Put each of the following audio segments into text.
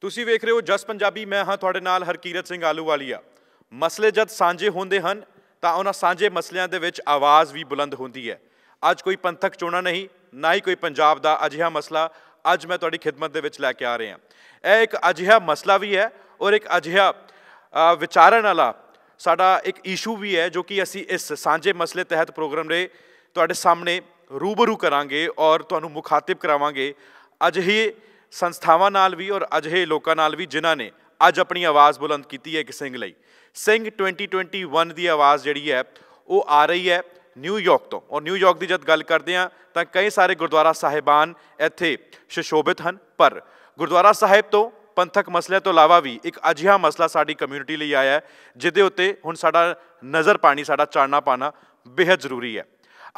ਤੁਸੀਂ ਵੇਖ ਰਹੇ ਹੋ ਜਸ ਪੰਜਾਬੀ ਮੈਂ ਹਾਂ ਤੁਹਾਡੇ ਨਾਲ ਹਰਕੀਰਤ ਸਿੰਘ ਆਲੂਵਾਲੀਆ ਮਸਲੇ ਜਦ ਸਾਂਝੇ ਹੁੰਦੇ ਹਨ ਤਾਂ ਉਹਨਾਂ ਸਾਂਝੇ ਮਸਲਿਆਂ ਦੇ ਵਿੱਚ ਆਵਾਜ਼ ਵੀ ਬੁਲੰਦ ਹੁੰਦੀ ਹੈ ਅੱਜ ਕੋਈ ਪੰਥਕ ਚੋਣਾ ਨਹੀਂ ਨਾ ਹੀ ਕੋਈ ਪੰਜਾਬ ਦਾ ਅਜਿਹਾ ਮਸਲਾ ਅੱਜ ਮੈਂ ਤੁਹਾਡੀ ਖਿਦਮਤ ਦੇ ਵਿੱਚ ਲੈ ਕੇ ਆ ਰਿਹਾ ਇਹ ਇੱਕ ਅਜਿਹਾ ਮਸਲਾ ਵੀ ਹੈ ਔਰ ਇੱਕ ਅਜਿਹਾ ਵਿਚਾਰਨ ਵਾਲਾ ਸਾਡਾ ਇੱਕ ਇਸ਼ੂ ਵੀ ਹੈ ਜੋ ਕਿ ਅਸੀਂ ਇਸ ਸਾਂਝੇ ਮਸਲੇ ਤਹਿਤ ਪ੍ਰੋਗਰਾਮ ਦੇ ਤੁਹਾਡੇ ਸਾਹਮਣੇ ਰੂਬਰੂ ਕਰਾਂਗੇ ਔਰ ਤੁਹਾਨੂੰ ਮੁਖਾਤਿਬ ਕਰਾਵਾਂਗੇ ਅਜਿਹੇ ਸੰਸਥਾਵਾਂ ਨਾਲ ਵੀ ਔਰ ਅਜਿਹੇ ਲੋਕਾਂ ਨਾਲ ਵੀ ਜਿਨ੍ਹਾਂ ਨੇ ਅੱਜ ਆਪਣੀ ਆਵਾਜ਼ ਬੁਲੰਦ ਕੀਤੀ ਹੈ ਕਿ ਸਿੰਘ ਲਈ ਸਿੰਘ 2021 ਦੀ ਆਵਾਜ਼ ਜਿਹੜੀ ਹੈ ਉਹ ਆ ਰਹੀ ਹੈ ਨਿਊਯਾਰਕ ਤੋਂ ਔਰ ਨਿਊਯਾਰਕ ਦੀ ਜਦ ਗੱਲ ਕਰਦੇ ਆ ਤਾਂ ਕਈ ਸਾਰੇ ਗੁਰਦੁਆਰਾ ਸਾਹਿਬਾਨ ਇੱਥੇ ਸ਼ਸ਼ੋਭਿਤ ਹਨ ਪਰ ਗੁਰਦੁਆਰਾ ਸਾਹਿਬ ਤੋਂ ਪੰਥਕ ਮਸਲੇ ਤੋਂ ਇਲਾਵਾ ਵੀ ਇੱਕ ਅਜਿਹਾ ਮਸਲਾ ਸਾਡੀ ਕਮਿਊਨਿਟੀ ਲਈ ਆਇਆ ਹੈ ਜਿਹਦੇ ਉੱਤੇ ਹੁਣ ਸਾਡਾ ਨਜ਼ਰ ਪਾਣੀ ਸਾਡਾ ਚਾਨਣਾ ਪਾਣਾ ਬੇਹੱਦ ਜ਼ਰੂਰੀ ਹੈ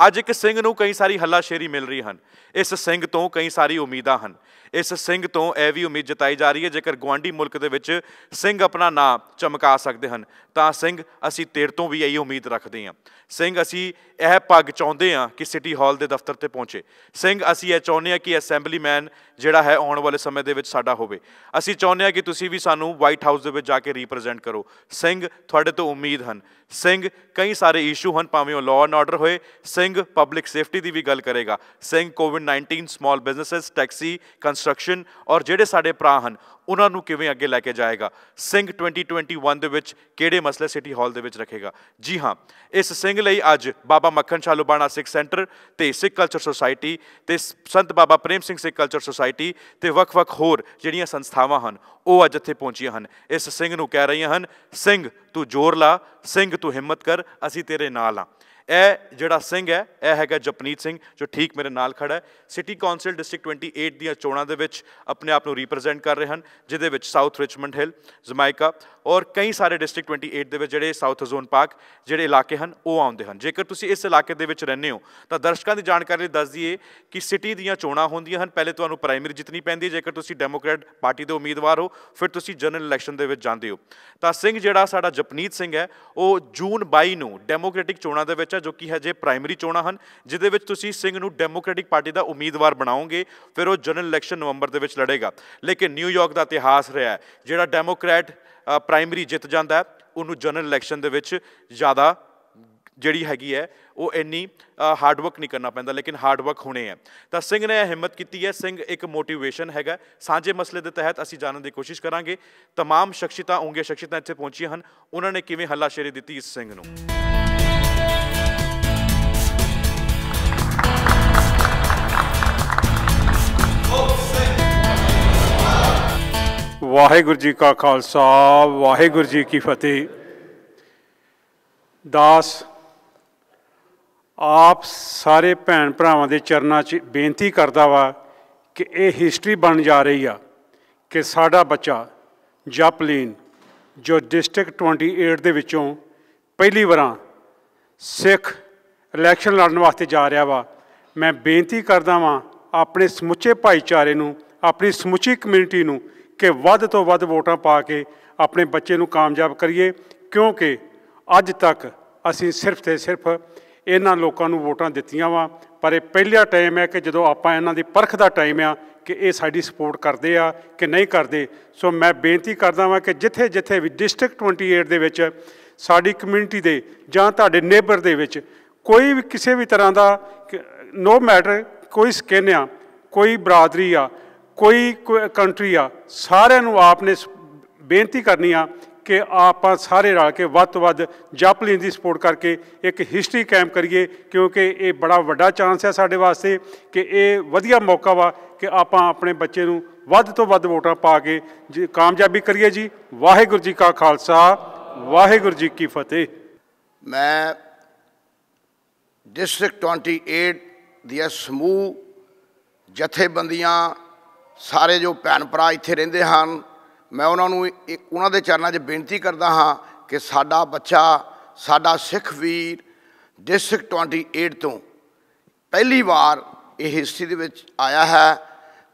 ਅੱਜ ਇੱਕ ਸਿੰਘ ਨੂੰ ਕਈ ਸਾਰੀ ਹੱਲਾਸ਼ੇਰੀ ਮਿਲ ਰਹੀ ਹਨ ਇਸ ਸਿੰਘ ਤੋਂ ਕਈ ਸਾਰੀ ਉਮੀਦਾਂ ਹਨ ਇਸ ਸਿੰਘ ਤੋਂ ਇਹ ਵੀ ਉਮੀਦ ਜਤਾਈ ਜਾ ਰਹੀ ਹੈ ਜੇਕਰ ਗਵਾਂਡੀ ਮੁਲਕ ਦੇ ਵਿੱਚ ਸਿੰਘ ਆਪਣਾ ਨਾਂ ਚਮਕਾ ਸਕਦੇ ਹਨ ਤਾਂ ਸਿੰਘ ਅਸੀਂ ਤੇਰ ਤੋਂ ਵੀ ਇਹੀ ਉਮੀਦ ਰੱਖਦੇ ਹਾਂ ਸਿੰਘ ਅਸੀਂ ਇਹ ਪੱਗ ਚਾਹੁੰਦੇ ਹਾਂ ਕਿ ਸਿਟੀ ਹਾਲ ਦੇ ਦਫ਼ਤਰ ਤੇ ਪਹੁੰਚੇ ਸਿੰਘ ਅਸੀਂ ਇਹ ਚਾਹੁੰਦੇ ਹਾਂ ਕਿ ਅਸੈਂਬਲੀਮੈਨ ਜਿਹੜਾ ਹੈ ਆਉਣ ਵਾਲੇ ਸਮੇਂ ਦੇ ਵਿੱਚ ਸਾਡਾ ਹੋਵੇ ਅਸੀਂ ਚਾਹੁੰਦੇ ਹਾਂ ਕਿ ਤੁਸੀਂ ਵੀ ਸਾਨੂੰ ਵਾਈਟ ਹਾਊਸ ਦੇ ਵਿੱਚ ਜਾ ਕੇ ਰਿਪਰੈਜ਼ੈਂਟ ਕਰੋ ਸਿੰਘ ਤੁਹਾਡੇ ਤੋਂ ਉਮੀਦ ਹਨ ਸਿੰਘ ਕਈ ਸਾਰੇ ਇਸ਼ੂ ਹਨ ਭਾਵੇਂ ਉਹ ਲਾਅ ਐਂਡ ਆਰਡਰ ਹੋਏ ਸਿੰਘ ਪਬਲਿਕ ਸੇਫਟੀ ਦੀ ਵੀ ਗੱਲ ਕਰੇਗਾ ਸਿੰਘ ਕੋਵਿਡ-19 ਸਮਾਲ ਬਿਜ਼ਨੈਸਸ ਟੈਕਸੀ ਕੰਸਟਰਕਸ਼ਨ ਔਰ ਜਿਹੜੇ ਸਾਡੇ ਭਰਾ ਹਨ ਉਹਨਾਂ ਨੂੰ ਕਿਵੇਂ ਅੱਗੇ ਲੈ ਕੇ ਜਾਏਗਾ ਸਿੰਘ 2021 ਦੇ ਵਿੱਚ ਕਿਹੜੇ ਮਸਲੇ ਸਿਟੀ ਹਾਲ ਦੇ ਵਿੱਚ ਰੱਖੇਗਾ ਜੀ ਹਾਂ ਇਸ ਸਿੰਘ ਲਈ ਅੱਜ ਬਾਬਾ ਮੱਖਣ ਸ਼ਾਹ ਲੁਬਾਣਾ ਸਿੱਖ ਸੈਂਟਰ ਤੇ ਸਿੱਖ ਕਲਚਰ ਸੁਸਾਇਟੀ ਤੇ ਸੰਤ ਬਾਬਾ ਪ੍ਰੇਮ ਸਿੰਘ ਸਿੱਖ ਕਲਚਰ ਸੁਸਾਇਟੀ ਤੇ ਵੱਖ-ਵੱਖ ਹੋਰ ਜਿਹੜੀਆਂ ਸੰਸਥਾਵਾਂ ਹਨ ਉਹ ਅੱਜ ਇੱਥੇ ਪਹੁੰਚੀਆਂ ਹਨ ਇਸ ਸਿੰਘ ਨੂੰ ਕਹਿ ਰਹੀਆਂ ਹਨ ਸਿੰਘ ਤੂੰ ਜ਼ੋਰ ਲਾ ਸਿੰਘ ਤੂੰ ਹਿੰਮਤ ਕਰ ਅਸੀਂ ਤੇਰੇ ਨਾਲ ਆ ਇਹ ਜਿਹੜਾ ਸਿੰਘ ਹੈ ਇਹ ਹੈਗਾ ਜਪਨੀਤ ਸਿੰਘ ਜੋ ਠੀਕ ਮੇਰੇ ਨਾਲ ਖੜਾ ਹੈ ਸਿਟੀ ਕਾਉਂਸਲ ਡਿਸਟ੍ਰਿਕਟ 28 ਦੀਆਂ ਚੋਣਾਂ ਦੇ ਵਿੱਚ ਆਪਣੇ ਆਪ ਨੂੰ ਰਿਪਰੈਜ਼ੈਂਟ ਕਰ ਰਹੇ ਹਨ ਜਿਦੇ ਵਿੱਚ ਸਾਊਥ ਰਿਚਮੰਡ ਹਿੱਲ ਜ਼ਮਾਇਕਾ ਔਰ ਕਈ ਸਾਰੇ ਡਿਸਟ੍ਰਿਕਟ 28 ਦੇ ਵਿੱਚ ਜਿਹੜੇ ਸਾਊਥ ਜ਼ੋਨ ਪਾਰਕ ਜਿਹੜੇ ਇਲਾਕੇ ਹਨ ਉਹ ਆਉਂਦੇ ਹਨ ਜੇਕਰ ਤੁਸੀਂ ਇਸ ਇਲਾਕੇ ਦੇ ਵਿੱਚ ਰਹਿੰਦੇ ਹੋ ਤਾਂ ਦਰਸ਼ਕਾਂ ਦੀ ਜਾਣਕਾਰੀ ਲਈ ਦੱਸ ਦਈਏ ਕਿ ਸਿਟੀ ਦੀਆਂ ਚੋਣਾਂ ਹੁੰਦੀਆਂ ਹਨ ਪਹਿਲੇ ਤੁਹਾਨੂੰ ਪ੍ਰਾਇਮਰੀ ਜਿੱਤਣੀ ਪੈਂਦੀ ਹੈ ਜੇਕਰ ਤੁਸੀਂ ਡੈਮੋਕ੍ਰੈਟ ਪਾਰਟੀ ਦੇ ਉਮੀਦਵਾਰ ਹੋ ਫਿਰ ਤੁਸੀਂ ਜਨਰਲ ਇਲੈਕਸ਼ਨ ਦੇ ਵਿੱਚ ਜਾਂਦੇ ਹੋ ਤਾਂ ਸਿੰਘ ਜਿਹੜਾ ਸਾਡਾ ਜਪਨੀਤ ਸਿੰਘ ਹੈ ਉਹ ਜੂਨ 22 ਨੂੰ ਡੈਮੋਕ੍ਰੈਟਿਕ ਚੋਣਾਂ ਦੇ ਵਿੱਚ ਹੈ ਜੋ ਕਿ ਹਜੇ ਪ੍ਰਾਇਮਰੀ ਚੋਣਾਂ ਹਨ ਜਿਦੇ ਵਿੱਚ ਤੁਸੀਂ ਸਿੰਘ ਨੂੰ ਡੈਮੋਕ੍ਰੈਟਿਕ ਪਾਰਟੀ ਦਾ ਉਮੀਦਵਾਰ ਬਣਾਓਗੇ ਫਿਰ ਉਹ ਜਨਰਲ ਇਲੈਕਸ਼ਨ ਨਵੰਬਰ ਦੇ ਵਿੱਚ ਲੜੇਗਾ ਲੇਕਿਨ ਨਿਊਯਾਰਕ ਦਾ ਇਤਿਹਾਸ ਰਿਹਾ ਜਿਹੜਾ ਡੈਮੋਕ੍ਰੈਟ ਪ੍ਰਾਇਮਰੀ ਜਿੱਤ ਜਾਂਦਾ ਉਹਨੂੰ ਜਨਰਲ ਇਲੈਕਸ਼ਨ ਦੇ ਵਿੱਚ ਜ਼ਿਆਦਾ ਜਿਹੜੀ ਹੈਗੀ ਹੈ ਉਹ ਇੰਨੀ ਹਾਰਡ ਵਰਕ ਨਹੀਂ ਕਰਨਾ ਪੈਂਦਾ ਲੇਕਿਨ ਹਾਰਡ ਵਰਕ ਹੋਣੇ ਹੈ ਤਾਂ ਸਿੰਘ ਨੇ ਹਿੰਮਤ ਕੀਤੀ ਹੈ ਸਿੰਘ ਇੱਕ ਮੋਟੀਵੇਸ਼ਨ ਹੈਗਾ ਸਾਂਝੇ ਮਸਲੇ ਦੇ ਤਹਿਤ ਅਸੀਂ ਜਾਣਨ ਦੀ ਕੋਸ਼ਿਸ਼ ਕਰਾਂਗੇ तमाम ਸ਼ਖਸੀਤਾ ਉਂਗੇ ਸ਼ਖਸੀਤਾ ਇੱਥੇ ਪਹੁੰਚੀਆਂ ਹਨ ਉਹਨਾਂ ਨੇ ਕਿਵੇਂ ਹੱਲਾਸ਼ੇਰੀ ਦਿੱਤੀ ਇਸ ਸਿੰਘ ਨੂੰ ਵਾਹਿਗੁਰੂ ਜੀ ਕਾ ਖਾਲਸਾ ਵਾਹਿਗੁਰੂ ਜੀ ਕੀ ਫਤਿਹ ਦਾਸ ਆਪ ਸਾਰੇ ਭੈਣ ਭਰਾਵਾਂ ਦੇ ਚਰਨਾਂ 'ਚ ਬੇਨਤੀ ਕਰਦਾ ਵਾ ਕਿ ਇਹ ਹਿਸਟਰੀ ਬਣ ਜਾ ਰਹੀ ਆ ਕਿ ਸਾਡਾ ਬੱਚਾ ਜਪਲੀਨ ਜੋ ਡਿਸਟ੍ਰਿਕਟ 28 ਦੇ ਵਿੱਚੋਂ ਪਹਿਲੀ ਵਾਰਾਂ ਸਿੱਖ ਇਲੈਕਸ਼ਨ ਲੜਨ ਵਾਸਤੇ ਜਾ ਰਿਹਾ ਵਾ ਮੈਂ ਬੇਨਤੀ ਕਰਦਾ ਵਾਂ ਆਪਣੇ ਸਮੁੱਚੇ ਭਾਈਚਾਰੇ ਨੂੰ ਆਪਣੀ ਸਮੁੱਚੀ ਕਮਿਊਨਿਟੀ ਨੂੰ ਕਿ ਵੱਧ ਤੋਂ ਵੱਧ ਵੋਟਾਂ ਪਾ ਕੇ ਆਪਣੇ ਬੱਚੇ ਨੂੰ ਕਾਮਯਾਬ ਕਰੀਏ ਕਿਉਂਕਿ ਅੱਜ ਤੱਕ ਅਸੀਂ ਸਿਰਫ ਤੇ ਸਿਰਫ ਇਹਨਾਂ ਲੋਕਾਂ ਨੂੰ ਵੋਟਾਂ ਦਿੱਤੀਆਂ ਵਾ ਪਰ ਇਹ ਪਹਿਲਾ ਟਾਈਮ ਹੈ ਕਿ ਜਦੋਂ ਆਪਾਂ ਇਹਨਾਂ ਦੀ ਪਰਖ ਦਾ ਟਾਈਮ ਆ ਕਿ ਇਹ ਸਾਡੀ ਸਪੋਰਟ ਕਰਦੇ ਆ ਕਿ ਨਹੀਂ ਕਰਦੇ ਸੋ ਮੈਂ ਬੇਨਤੀ ਕਰਦਾ ਵਾਂ ਕਿ ਜਿੱਥੇ ਜਿੱਥੇ ਵੀ ਡਿਸਟ੍ਰਿਕਟ 28 ਦੇ ਵਿੱਚ ਸਾਡੀ ਕਮਿਊਨਿਟੀ ਦੇ ਜਾਂ ਤੁਹਾਡੇ ਨੇਬਰ ਦੇ ਵਿੱਚ ਕੋਈ ਵੀ ਕਿਸੇ ਵੀ ਤਰ੍ਹਾਂ ਦਾ ਨੋ ਮੈਟਰ ਕੋਈ ਸਕਿਨ ਆ ਕੋਈ ਬਰਾਦਰੀ ਆ ਕੋਈ ਕੰਟਰੀ ਆ ਸਾਰਿਆਂ ਨੂੰ ਆਪ ਨੇ ਬੇਨਤੀ ਕਰਨੀ ਆ ਕਿ ਆਪਾਂ ਸਾਰੇ ਰਲ ਕੇ ਵੱਧ ਤੋਂ ਵੱਧ ਜਪਲੀਨ ਦੀ ਸਪੋਰਟ ਕਰਕੇ ਇੱਕ ਹਿਸਟਰੀ ਕੈਂਪ ਕਰੀਏ ਕਿਉਂਕਿ ਇਹ ਬੜਾ ਵੱਡਾ ਚਾਂਸ ਹੈ ਸਾਡੇ ਵਾਸਤੇ ਕਿ ਇਹ ਵਧੀਆ ਮੌਕਾ ਵਾ ਕਿ ਆਪਾਂ ਆਪਣੇ ਬੱਚੇ ਨੂੰ ਵੱਧ ਤੋਂ ਵੱਧ ਵੋਟਾਂ ਪਾ ਕੇ ਕਾਮਯਾਬੀ ਕਰੀਏ ਜੀ ਵਾਹਿਗੁਰੂ ਜੀ ਕਾ ਖਾਲਸਾ ਵਾਹਿਗੁਰੂ ਜੀ ਕੀ ਫਤਿਹ ਮੈਂ ਡਿਸਟ੍ਰਿਕਟ 28 ਦੀਆਂ ਸਮੂਹ ਜਥੇਬੰਦੀਆਂ ਸਾਰੇ ਜੋ ਭੈਣ ਭਰਾ ਇੱਥੇ ਰਹਿੰਦੇ ਹਨ ਮੈਂ ਉਹਨਾਂ ਨੂੰ ਉਹਨਾਂ ਦੇ ਚਰਨਾਂ 'ਚ ਬੇਨਤੀ ਕਰਦਾ ਹਾਂ ਕਿ ਸਾਡਾ ਬੱਚਾ ਸਾਡਾ ਸਿੱਖ ਵੀਰ ਡਿਸਟ੍ਰਿਕਟ 28 ਤੋਂ ਪਹਿਲੀ ਵਾਰ ਇਹ ਹਿਸਟਰੀ ਦੇ ਵਿੱਚ ਆਇਆ ਹੈ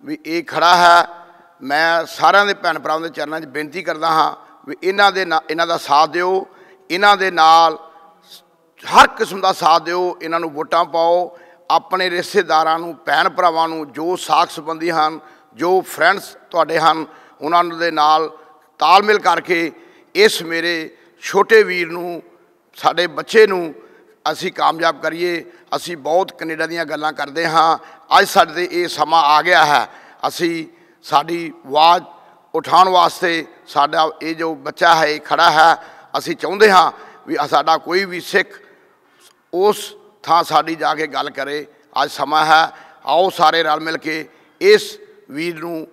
ਵੀ ਇਹ ਖੜਾ ਹੈ ਮੈਂ ਸਾਰਿਆਂ ਦੇ ਭੈਣ ਭਰਾਵਾਂ ਦੇ ਚਰਨਾਂ 'ਚ ਬੇਨਤੀ ਕਰਦਾ ਹਾਂ ਵੀ ਇਹਨਾਂ ਦੇ ਇਹਨਾਂ ਦਾ ਸਾਥ ਦਿਓ ਇਹਨਾਂ ਦੇ ਨਾਲ ਹਰ ਕਿਸਮ ਦਾ ਸਾਥ ਦਿਓ ਇਹਨਾਂ ਨੂੰ ਵੋਟਾਂ ਪਾਓ ਆਪਣੇ ਰਿਸ਼ਤੇਦਾਰਾਂ ਨੂੰ ਭੈਣ ਭਰਾਵਾਂ ਨੂੰ ਜੋ ਸਾਖ ਸੰਬੰਧੀ ਹਨ ਜੋ ਫਰੈਂਡਸ ਤੁਹਾਡੇ ਹਨ ਉਹਨਾਂ ਦੇ ਨਾਲ ਤਾਲਮੇਲ ਕਰਕੇ ਇਸ ਮੇਰੇ ਛੋਟੇ ਵੀਰ ਨੂੰ ਸਾਡੇ ਬੱਚੇ ਨੂੰ ਅਸੀਂ ਕਾਮਯਾਬ ਕਰੀਏ ਅਸੀਂ ਬਹੁਤ ਕੈਨੇਡਾ ਦੀਆਂ ਗੱਲਾਂ ਕਰਦੇ ਹਾਂ ਅੱਜ ਸਾਡੇ ਇਹ ਸਮਾਂ ਆ ਗਿਆ ਹੈ ਅਸੀਂ ਸਾਡੀ ਆਵਾਜ਼ ਉਠਾਉਣ ਵਾਸਤੇ ਸਾਡਾ ਇਹ ਜੋ ਬੱਚਾ ਹੈ ਇਹ ਖੜਾ ਹੈ ਅਸੀਂ ਚਾਹੁੰਦੇ ਹਾਂ ਵੀ ਸਾਡਾ ਕੋਈ ਵੀ ਸਿੱਖ ਉਸ ਥਾਂ ਸਾਡੀ ਜਾ ਕੇ ਗੱਲ ਕਰੇ ਅੱਜ ਸਮਾਂ ਹੈ ਆਓ ਸਾਰੇ ਰਲ ਮਿਲ ਕੇ ਇਸ ਵੀਰ ਨੂੰ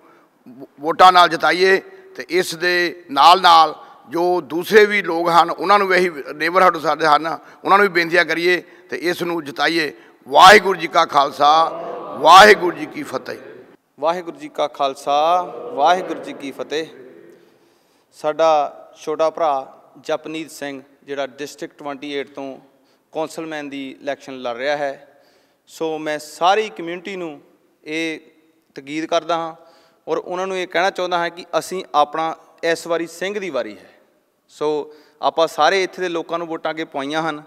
ਵੋਟਾਂ ਨਾਲ ਜਿਤਾਈਏ ਤੇ ਇਸ ਦੇ ਨਾਲ ਨਾਲ ਜੋ ਦੂਸਰੇ ਵੀ ਲੋਕ ਹਨ ਉਹਨਾਂ ਨੂੰ ਵੀ ਇਹੀ ਨੇਬਰਹੁੱਡ ਸਾਡੇ ਹਨ ਉਹਨਾਂ ਨੂੰ ਵੀ ਬੇਨਤੀਆਂ ਕਰੀਏ ਤੇ ਇਸ ਨੂੰ ਜਿਤਾਈਏ ਵਾਹਿਗੁਰੂ ਜੀ ਕਾ ਖਾਲਸਾ ਵਾਹਿਗੁਰੂ ਜੀ ਕੀ ਫਤਿਹ ਵਾਹਿਗੁਰੂ ਜੀ ਕਾ ਖਾਲਸਾ ਵਾਹਿਗੁਰੂ ਜੀ ਕੀ ਫਤਿਹ ਸਾਡਾ ਛੋਟਾ ਭਰਾ ਜਪਨੀਤ ਸਿੰਘ ਜਿਹੜਾ ਡਿਸਟ੍ਰਿਕਟ 28 ਤੋਂ ਕੌਂਸਲਮੈਨ ਦੀ ਇਲੈਕਸ਼ਨ ਲੜ ਰਿਹਾ ਹੈ ਸੋ ਮੈਂ ਸਾਰੀ ਕਮਿਊਨਿਟੀ ਨੂੰ ਇਹ ਤਕੀਦ ਕਰਦਾ ਹਾਂ ਔਰ ਉਹਨਾਂ ਨੂੰ ਇਹ ਕਹਿਣਾ ਚਾਹੁੰਦਾ ਹਾਂ ਕਿ ਅਸੀਂ ਆਪਣਾ ਇਸ ਵਾਰੀ ਸਿੰਘ ਦੀ ਵਾਰੀ ਹੈ ਸੋ ਆਪਾਂ ਸਾਰੇ ਇੱਥੇ ਦੇ ਲੋਕਾਂ ਨੂੰ ਵੋਟਾਂ ਕੇ ਪਾਈਆਂ ਹਨ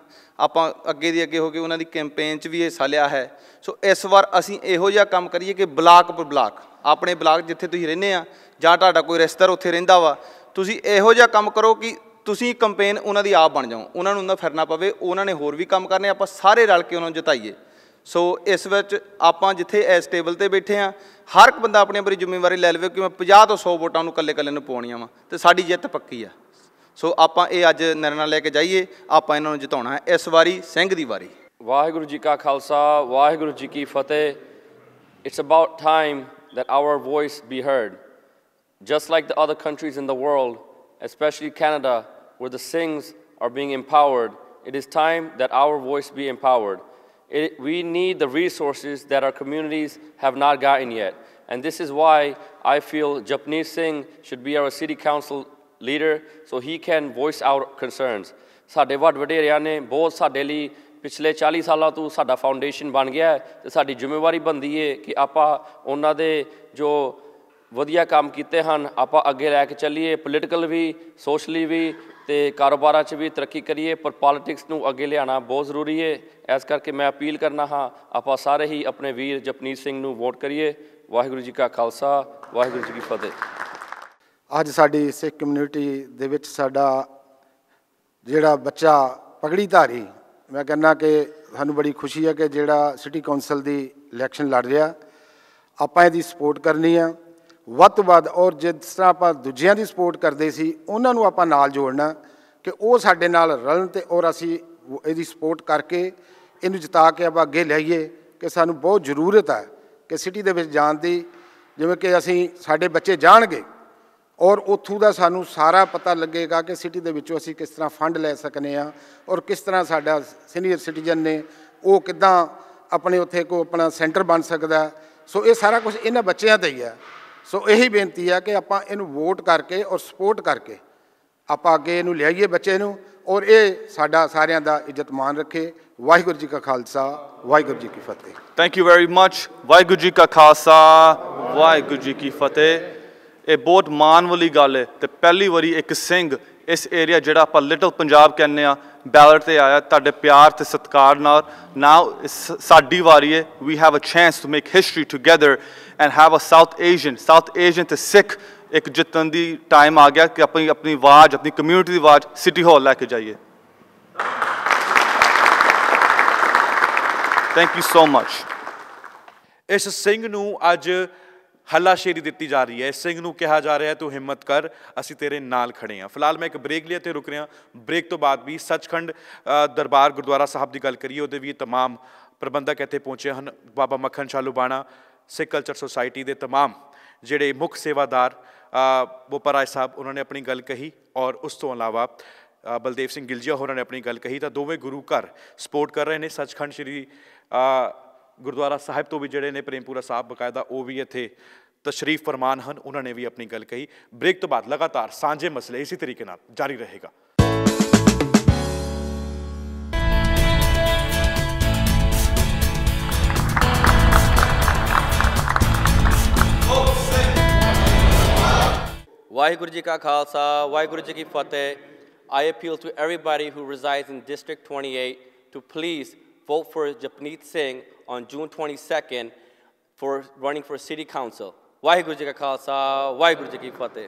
ਆਪਾਂ ਅੱਗੇ ਦੀ ਅੱਗੇ ਹੋ ਕੇ ਉਹਨਾਂ ਦੀ ਕੈਂਪੇਨ 'ਚ ਵੀ ਹਿੱਸਾ ਲਿਆ ਹੈ ਸੋ ਇਸ ਵਾਰ ਅਸੀਂ ਇਹੋ ਜਿਹਾ ਕੰਮ ਕਰੀਏ ਕਿ ਬਲਾਕ ਪਰ ਬਲਾਕ ਆਪਣੇ ਬਲਾਕ ਜਿੱਥੇ ਤੁਸੀਂ ਰਹਿੰਦੇ ਆ ਜਾਂ ਤੁਹਾਡਾ ਕੋਈ ਰਿਸ਼ਤੇਦਾਰ ਉੱਥੇ ਰਹਿੰਦਾ ਵਾ ਤੁਸੀਂ ਇਹੋ ਜਿਹਾ ਕੰਮ ਕਰੋ ਕਿ ਤੁਸੀਂ ਕੰਪੇਨ ਉਹਨਾਂ ਦੀ ਆਪ ਬਣ ਜਾਓ ਉਹਨਾਂ ਨੂੰ ਨਾ ਫਿਰਨਾ ਪਵੇ ਉਹਨਾਂ ਨੇ ਹੋਰ ਵੀ ਕੰਮ ਕਰਨੇ ਆਪਾਂ ਸਾਰੇ ਰਲ ਕੇ ਉਹਨਾਂ ਨੂੰ ਜਿਤਾਈਏ ਸੋ ਇਸ ਵਿੱਚ ਆਪਾਂ ਜਿੱਥੇ ਇਸ ਟੇਬਲ ਤੇ ਬੈਠੇ ਆ ਹਰ ਇੱਕ ਬੰਦਾ ਆਪਣੀ ਬਰੀ ਜ਼ਿੰਮੇਵਾਰੀ ਲੈ ਲਵੇ ਕਿ ਮੈਂ 50 ਤੋਂ 100 ਵੋਟਾਂ ਨੂੰ ਕੱਲੇ ਕੱਲੇ ਨੂੰ ਪਾਉਣੀਆਂ ਵਾ ਤੇ ਸਾਡੀ ਜਿੱਤ ਪੱਕੀ ਆ ਸੋ ਆਪਾਂ ਇਹ ਅੱਜ ਨਿਰਣਾ ਲੈ ਕੇ ਜਾਈਏ ਆਪਾਂ ਇਹਨਾਂ ਨੂੰ ਜਿਤਾਉਣਾ ਹੈ ਇਸ ਵਾਰੀ ਸਿੰਘ ਦੀ ਵਾਰੀ ਵਾਹਿਗੁਰੂ ਜੀ ਕਾ ਖਾਲਸਾ ਵਾਹਿਗੁਰੂ ਜੀ ਕੀ ਫਤਿਹ it's about time that our voice be heard just like the other countries in the world especially Canada where the Singhs are being empowered it is time that our voice be empowered It, we need the resources that our communities have not gotten yet. And this is why I feel Japneet Singh should be our city council leader so he can voice our concerns. ਸਾਡੇ ਵੱਡ ਵਡੇਰਿਆਂ ਨੇ ਬਹੁਤ ਸਾਡੇ ਲਈ ਪਿਛਲੇ 40 ਸਾਲਾਂ ਤੋਂ ਸਾਡਾ ਫਾਊਂਡੇਸ਼ਨ ਬਣ ਗਿਆ ਹੈ ਤੇ ਸਾਡੀ ਜ਼ਿੰਮੇਵਾਰੀ ਬਣਦੀ ਏ ਕਿ ਆਪਾਂ ਉਹਨਾਂ ਦੇ ਜੋ ਵਧੀਆ ਕੰਮ ਕੀਤੇ ਹਨ ਆਪਾਂ ਅੱਗੇ ਲੈ ਕੇ ਚੱਲੀਏ ਪੋਲੀਟੀਕਲ ਵੀ ਸੋਸ਼ਲੀ ਵੀ ਤੇ ਕਾਰੋਬਾਰਾਂ 'ਚ ਵੀ ਤਰੱਕੀ ਕਰੀਏ ਪਰ ਪੋਲਿਟਿਕਸ ਨੂੰ ਅੱਗੇ ਲਿਆਣਾ ਬਹੁਤ ਜ਼ਰੂਰੀ ਹੈ ਇਸ ਕਰਕੇ ਮੈਂ ਅਪੀਲ ਕਰਨਾ ਹਾਂ ਆਪਾਂ ਸਾਰੇ ਹੀ ਆਪਣੇ ਵੀਰ ਜਪਨੀਤ ਸਿੰਘ ਨੂੰ ਵੋਟ ਕਰੀਏ ਵਾਹਿਗੁਰੂ ਜੀ ਕਾ ਖਾਲਸਾ ਵਾਹਿਗੁਰੂ ਜੀ ਕੀ ਫਤਿਹ ਅੱਜ ਸਾਡੀ ਸਿੱਖ ਕਮਿਊਨਿਟੀ ਦੇ ਵਿੱਚ ਸਾਡਾ ਜਿਹੜਾ ਬੱਚਾ ਪਗੜੀ ਧਾਰੀ ਮੈਂ ਕਹਿੰਨਾ ਕਿ ਸਾਨੂੰ ਬੜੀ ਖੁਸ਼ੀ ਹੈ ਕਿ ਜਿਹੜਾ ਸਿਟੀ ਕਾਉਂਸਲ ਦੀ ਇਲੈਕਸ਼ਨ ਲੜ ਰਿਹਾ ਆਪਾਂ ਇਹਦੀ ਸਪੋਰਟ ਕਰਨੀ ਆ ਵੱਧ ਤੋਂ ਵੱਧ ਔਰ ਜਿਸ ਤਰ੍ਹਾਂ ਆਪਾਂ ਦੂਜਿਆਂ ਦੀ ਸਪੋਰਟ ਕਰਦੇ ਸੀ ਉਹਨਾਂ ਨੂੰ ਆਪਾਂ ਨਾਲ ਜੋੜਨਾ ਕਿ ਉਹ ਸਾਡੇ ਨਾਲ ਰਲਣ ਤੇ ਔਰ ਅਸੀਂ ਇਹਦੀ ਸਪੋਰਟ ਕਰਕੇ ਇਹਨੂੰ ਜਿਤਾ ਕੇ ਆਪਾਂ ਅੱਗੇ ਲਈਏ ਕਿ ਸਾਨੂੰ ਬਹੁਤ ਜ਼ਰੂਰਤ ਹੈ ਕਿ ਸਿਟੀ ਦੇ ਵਿੱਚ ਜਾਣ ਦੀ ਜਿਵੇਂ ਕਿ ਅਸੀਂ ਸਾਡੇ ਬੱਚੇ ਜਾਣਗੇ ਔਰ ਉੱਥੋਂ ਦਾ ਸਾਨੂੰ ਸਾਰਾ ਪਤਾ ਲੱਗੇਗਾ ਕਿ ਸਿਟੀ ਦੇ ਵਿੱਚੋਂ ਅਸੀਂ ਕਿਸ ਤਰ੍ਹਾਂ ਫੰਡ ਲੈ ਸਕਨੇ ਆ ਔਰ ਕਿਸ ਤਰ੍ਹਾਂ ਸਾਡਾ ਸੀਨੀਅਰ ਸਿਟੀਜ਼ਨ ਨੇ ਉਹ ਕਿਦਾਂ ਆਪਣੇ ਉੱਥੇ ਕੋ ਆਪਣਾ ਸੈਂਟਰ ਬਣ ਸਕਦਾ ਸੋ ਇਹ ਸਾਰਾ ਕੁਝ ਇਹਨਾਂ ਬੱਚਿਆਂ ਤੇ ਹੀ ਆ ਸੋ ਇਹੀ ਬੇਨਤੀ ਹੈ ਕਿ ਆਪਾਂ ਇਹਨੂੰ ਵੋਟ ਕਰਕੇ ਔਰ ਸਪੋਰਟ ਕਰਕੇ ਆਪਾਂ ਅੱਗੇ ਇਹਨੂੰ ਲਿਆਈਏ ਬੱਚੇ ਨੂੰ ਔਰ ਇਹ ਸਾਡਾ ਸਾਰਿਆਂ ਦਾ ਇੱਜ਼ਤ ਮਾਨ ਰੱਖੇ ਵਾਹਿਗੁਰੂ ਜੀ ਕਾ ਖਾਲਸਾ ਵਾਹਿਗੁਰੂ ਜੀ ਕੀ ਫਤਿਹ thank you very much Waheguru ji ਕਾ ਖਾਲਸਾ ਵਾਹਿਗੁਰੂ ਜੀ ਕੀ ਫਤਿਹ ਇਹ ਬਹੁਤ ਮਾਣ ਵਾਲੀ ਗੱਲ ਹੈ ਤੇ ਪਹਿਲੀ ਵਾਰੀ ਇੱਕ ਸਿੰਘ ਇਸ ਏਰੀਆ ਜਿਹੜਾ ਆਪਾਂ ਲਿਟਲ ਪੰਜਾਬ ਕਹਿੰਦੇ ਆ ਬੈਲਟ ਤੇ ਆਇਆ ਤੁਹਾਡੇ ਪਿਆਰ ਤੇ ਸਤਿਕਾਰ ਨਾਲ ਨਾਓ ਸਾਡੀ ਵਾਰੀ ਹੈ we have a chance to make history together and have a South Asian South Asian ਤੇ ਸਿੱਖ ਇੱਕ ਜਿੱਤਣ ਦੀ ਟਾਈਮ ਆ ਗਿਆ ਕਿ ਆਪਣੀ ਆਪਣੀ ਆਵਾਜ਼ ਆਪਣੀ ਕਮਿਊਨਿਟੀ ਦੀ ਆਵਾਜ਼ ਸਿਟੀ ਹਾਲ ਲੈ ਕੇ ਜਾਈਏ ਥੈਂਕ ਯੂ ਸੋ ਮੱਚ ਇਸ ਸਿੰਘ ਨੂੰ ਅੱਜ ਹੱਲਾ ਸ਼ੇਰੀ ਦਿੱਤੀ ਜਾ ਰਹੀ ਹੈ ਸਿੰਘ ਨੂੰ ਕਿਹਾ ਜਾ ਰਿਹਾ ਤੂੰ ਹਿੰਮਤ ਕਰ ਅਸੀਂ ਤੇਰੇ ਨਾਲ ਖੜੇ ਹਾਂ ਫਿਲਹਾਲ ਮੈਂ ਇੱਕ ਬ੍ਰੇਕ ਲਿਆ ਤੇ ਰੁਕ ਰਿਹਾ ਬ੍ਰੇਕ ਤੋਂ ਬਾਅਦ ਵੀ ਸੱਚਖੰਡ ਦਰਬਾਰ ਗੁਰਦੁਆਰਾ ਸਾਹਿਬ ਦੀ ਗੱਲ ਕਰੀਏ ਉਹਦੇ ਵੀ ਤਮਾਮ ਪ੍ਰਬੰਧਕ ਇੱਥੇ ਪਹੁੰਚੇ ਹਨ ਬਾਬਾ ਮੱਖਣ ਸ਼ਾਲੂ ਬਾਣਾ ਸਿੱਖ ਕਲਚਰ ਸੁਸਾਇਟੀ ਦੇ तमाम ਜਿਹੜੇ ਮੁੱਖ ਸੇਵਾਦਾਰ ਬੋਪਰਾਏ ਸਾਹਿਬ ਉਹਨਾਂ ਨੇ ਆਪਣੀ ਗੱਲ ਕਹੀ ਔਰ ਉਸ ਤੋਂ ਇਲਾਵਾ ਬਲਦੇਵ ਸਿੰਘ ਗਿਲਜੀਆ ਹੋਰਾਂ ਨੇ ਆਪਣੀ ਗੱਲ ਕਹੀ ਤਾਂ ਦੋਵੇਂ ਗੁਰੂ ਘਰ ਸਪੋਰਟ ਕਰ ਰਹੇ ਨੇ ਸੱਚਖੰਡ ਸ੍ਰੀ ਗੁਰਦੁਆਰਾ ਸਾਹਿਬ ਤੋਂ ਵੀ ਜਿਹੜੇ ਨੇ ਪ੍ਰੇਮਪੂਰਾ ਸਾਹਿਬ ਬਕਾਇਦਾ ਉਹ ਵੀ ਇੱਥੇ ਤਸ਼ਰੀਫ ਫਰਮਾਨ ਹਨ ਉਹਨਾਂ ਨੇ ਵੀ ਆਪਣੀ ਗੱਲ ਕਹੀ ਬ੍ਰੇਕ ਤੋਂ ਬਾਅਦ ਲਗਾਤਾਰ ਸਾਂਝੇ ਮਸਲੇ ਇਸੇ ਤਰੀਕੇ ਨਾਲ ਜਾਰੀ ਰਹੇਗਾ Why ਜੀ ka khalsa? ਵਾਹਿਗੁਰੂ ਜੀ ki ਫਤਿਹ I appeal to everybody who resides in District 28 to please vote for Japneet Singh on June 22nd for running for City Council. Waheguru Ji Ka Khalsa, Waheguru Ji Ki Fateh.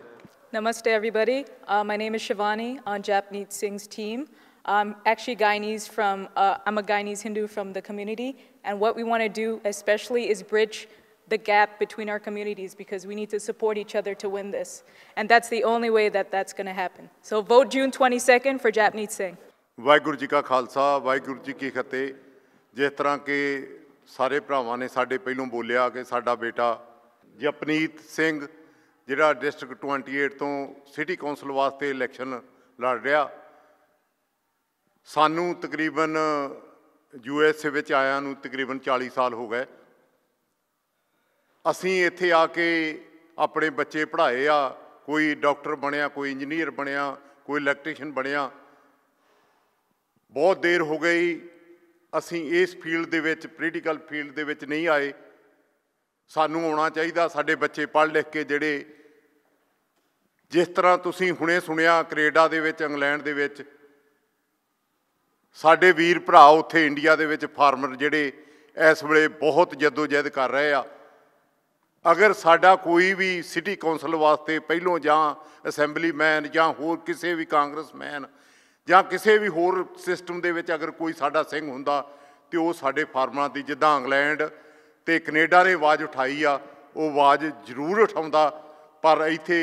Namaste, everybody. Uh, my name is Shivani on Japneet Singh's team. I'm actually Guyanese from, uh, I'm a Guyanese Hindu from the community, and what we want to do especially is bridge the gap between our communities because we need to support each other to win this. And that's the only way that that's going to happen. So vote June 22nd for Japneet Singh. Vaheguru Ji Ka Khalsa, Vaheguru Ji Ki Khate. Jis tarah ke sare bhraavan ne sade pehlo bolya ke sada beta Japneet Singh ਜਿਹੜਾ district 28 ਤੋਂ city council ਵਾਸਤੇ election ਲੜ ਰਿਹਾ ਸਾਨੂੰ takriban, U.S. ਵਿੱਚ ਆਇਆ ਨੂੰ takriban 40 ਸਾਲ ho gaya. ਅਸੀਂ ਇੱਥੇ ਆ ਕੇ ਆਪਣੇ ਬੱਚੇ ਪੜ੍ਹਾਏ ਆ ਕੋਈ ਡਾਕਟਰ ਬਣਿਆ ਕੋਈ ਇੰਜੀਨੀਅਰ ਬਣਿਆ ਕੋਈ ਇਲੈਕਟ੍ਰੀਸ਼ੀਅਨ ਬਣਿਆ ਬਹੁਤ ਦੇਰ ਹੋ ਗਈ ਅਸੀਂ ਇਸ ਫੀਲਡ ਦੇ ਵਿੱਚ ਪੋਲੀਟੀਕਲ ਫੀਲਡ ਦੇ ਵਿੱਚ ਨਹੀਂ ਆਏ ਸਾਨੂੰ ਆਉਣਾ ਚਾਹੀਦਾ ਸਾਡੇ ਬੱਚੇ ਪੜ੍ਹ ਲਿਖ ਕੇ ਜਿਹੜੇ ਜਿਸ ਤਰ੍ਹਾਂ ਤੁਸੀਂ ਹੁਣੇ ਸੁਣਿਆ ਕੈਨੇਡਾ ਦੇ ਵਿੱਚ ਇੰਗਲੈਂਡ ਦੇ ਵਿੱਚ ਸਾਡੇ ਵੀਰ ਭਰਾ ਉੱਥੇ ਇੰਡੀਆ ਦੇ ਵਿੱਚ ਫਾਰਮਰ ਜਿਹੜੇ ਇਸ ਵੇਲੇ ਬਹੁਤ ਜਦੋਜਹਿਦ ਕਰ ਰਹੇ ਆ ਅਗਰ ਸਾਡਾ ਕੋਈ ਵੀ ਸਿਟੀ ਕੌਂਸਲ ਵਾਸਤੇ ਪਹਿਲੋਂ ਜਾਂ ਅਸੈਂਬਲੀਮੈਨ ਜਾਂ ਹੋਰ ਕਿਸੇ ਵੀ ਕਾਂਗਰਸਮੈਨ ਜਾਂ ਕਿਸੇ ਵੀ ਹੋਰ ਸਿਸਟਮ ਦੇ ਵਿੱਚ ਅਗਰ ਕੋਈ ਸਾਡਾ ਸਿੰਘ ਹੁੰਦਾ ਤੇ ਉਹ ਸਾਡੇ ਫਾਰਮਾਂ ਦੀ ਜਿੱਦਾਂ ਇੰਗਲੈਂਡ ਤੇ ਕੈਨੇਡਾ ਨੇ ਆਵਾਜ਼ ਉਠਾਈ ਆ ਉਹ ਆਵਾਜ਼ ਜ਼ਰੂਰ ਉਠਾਉਂਦਾ ਪਰ ਇੱਥੇ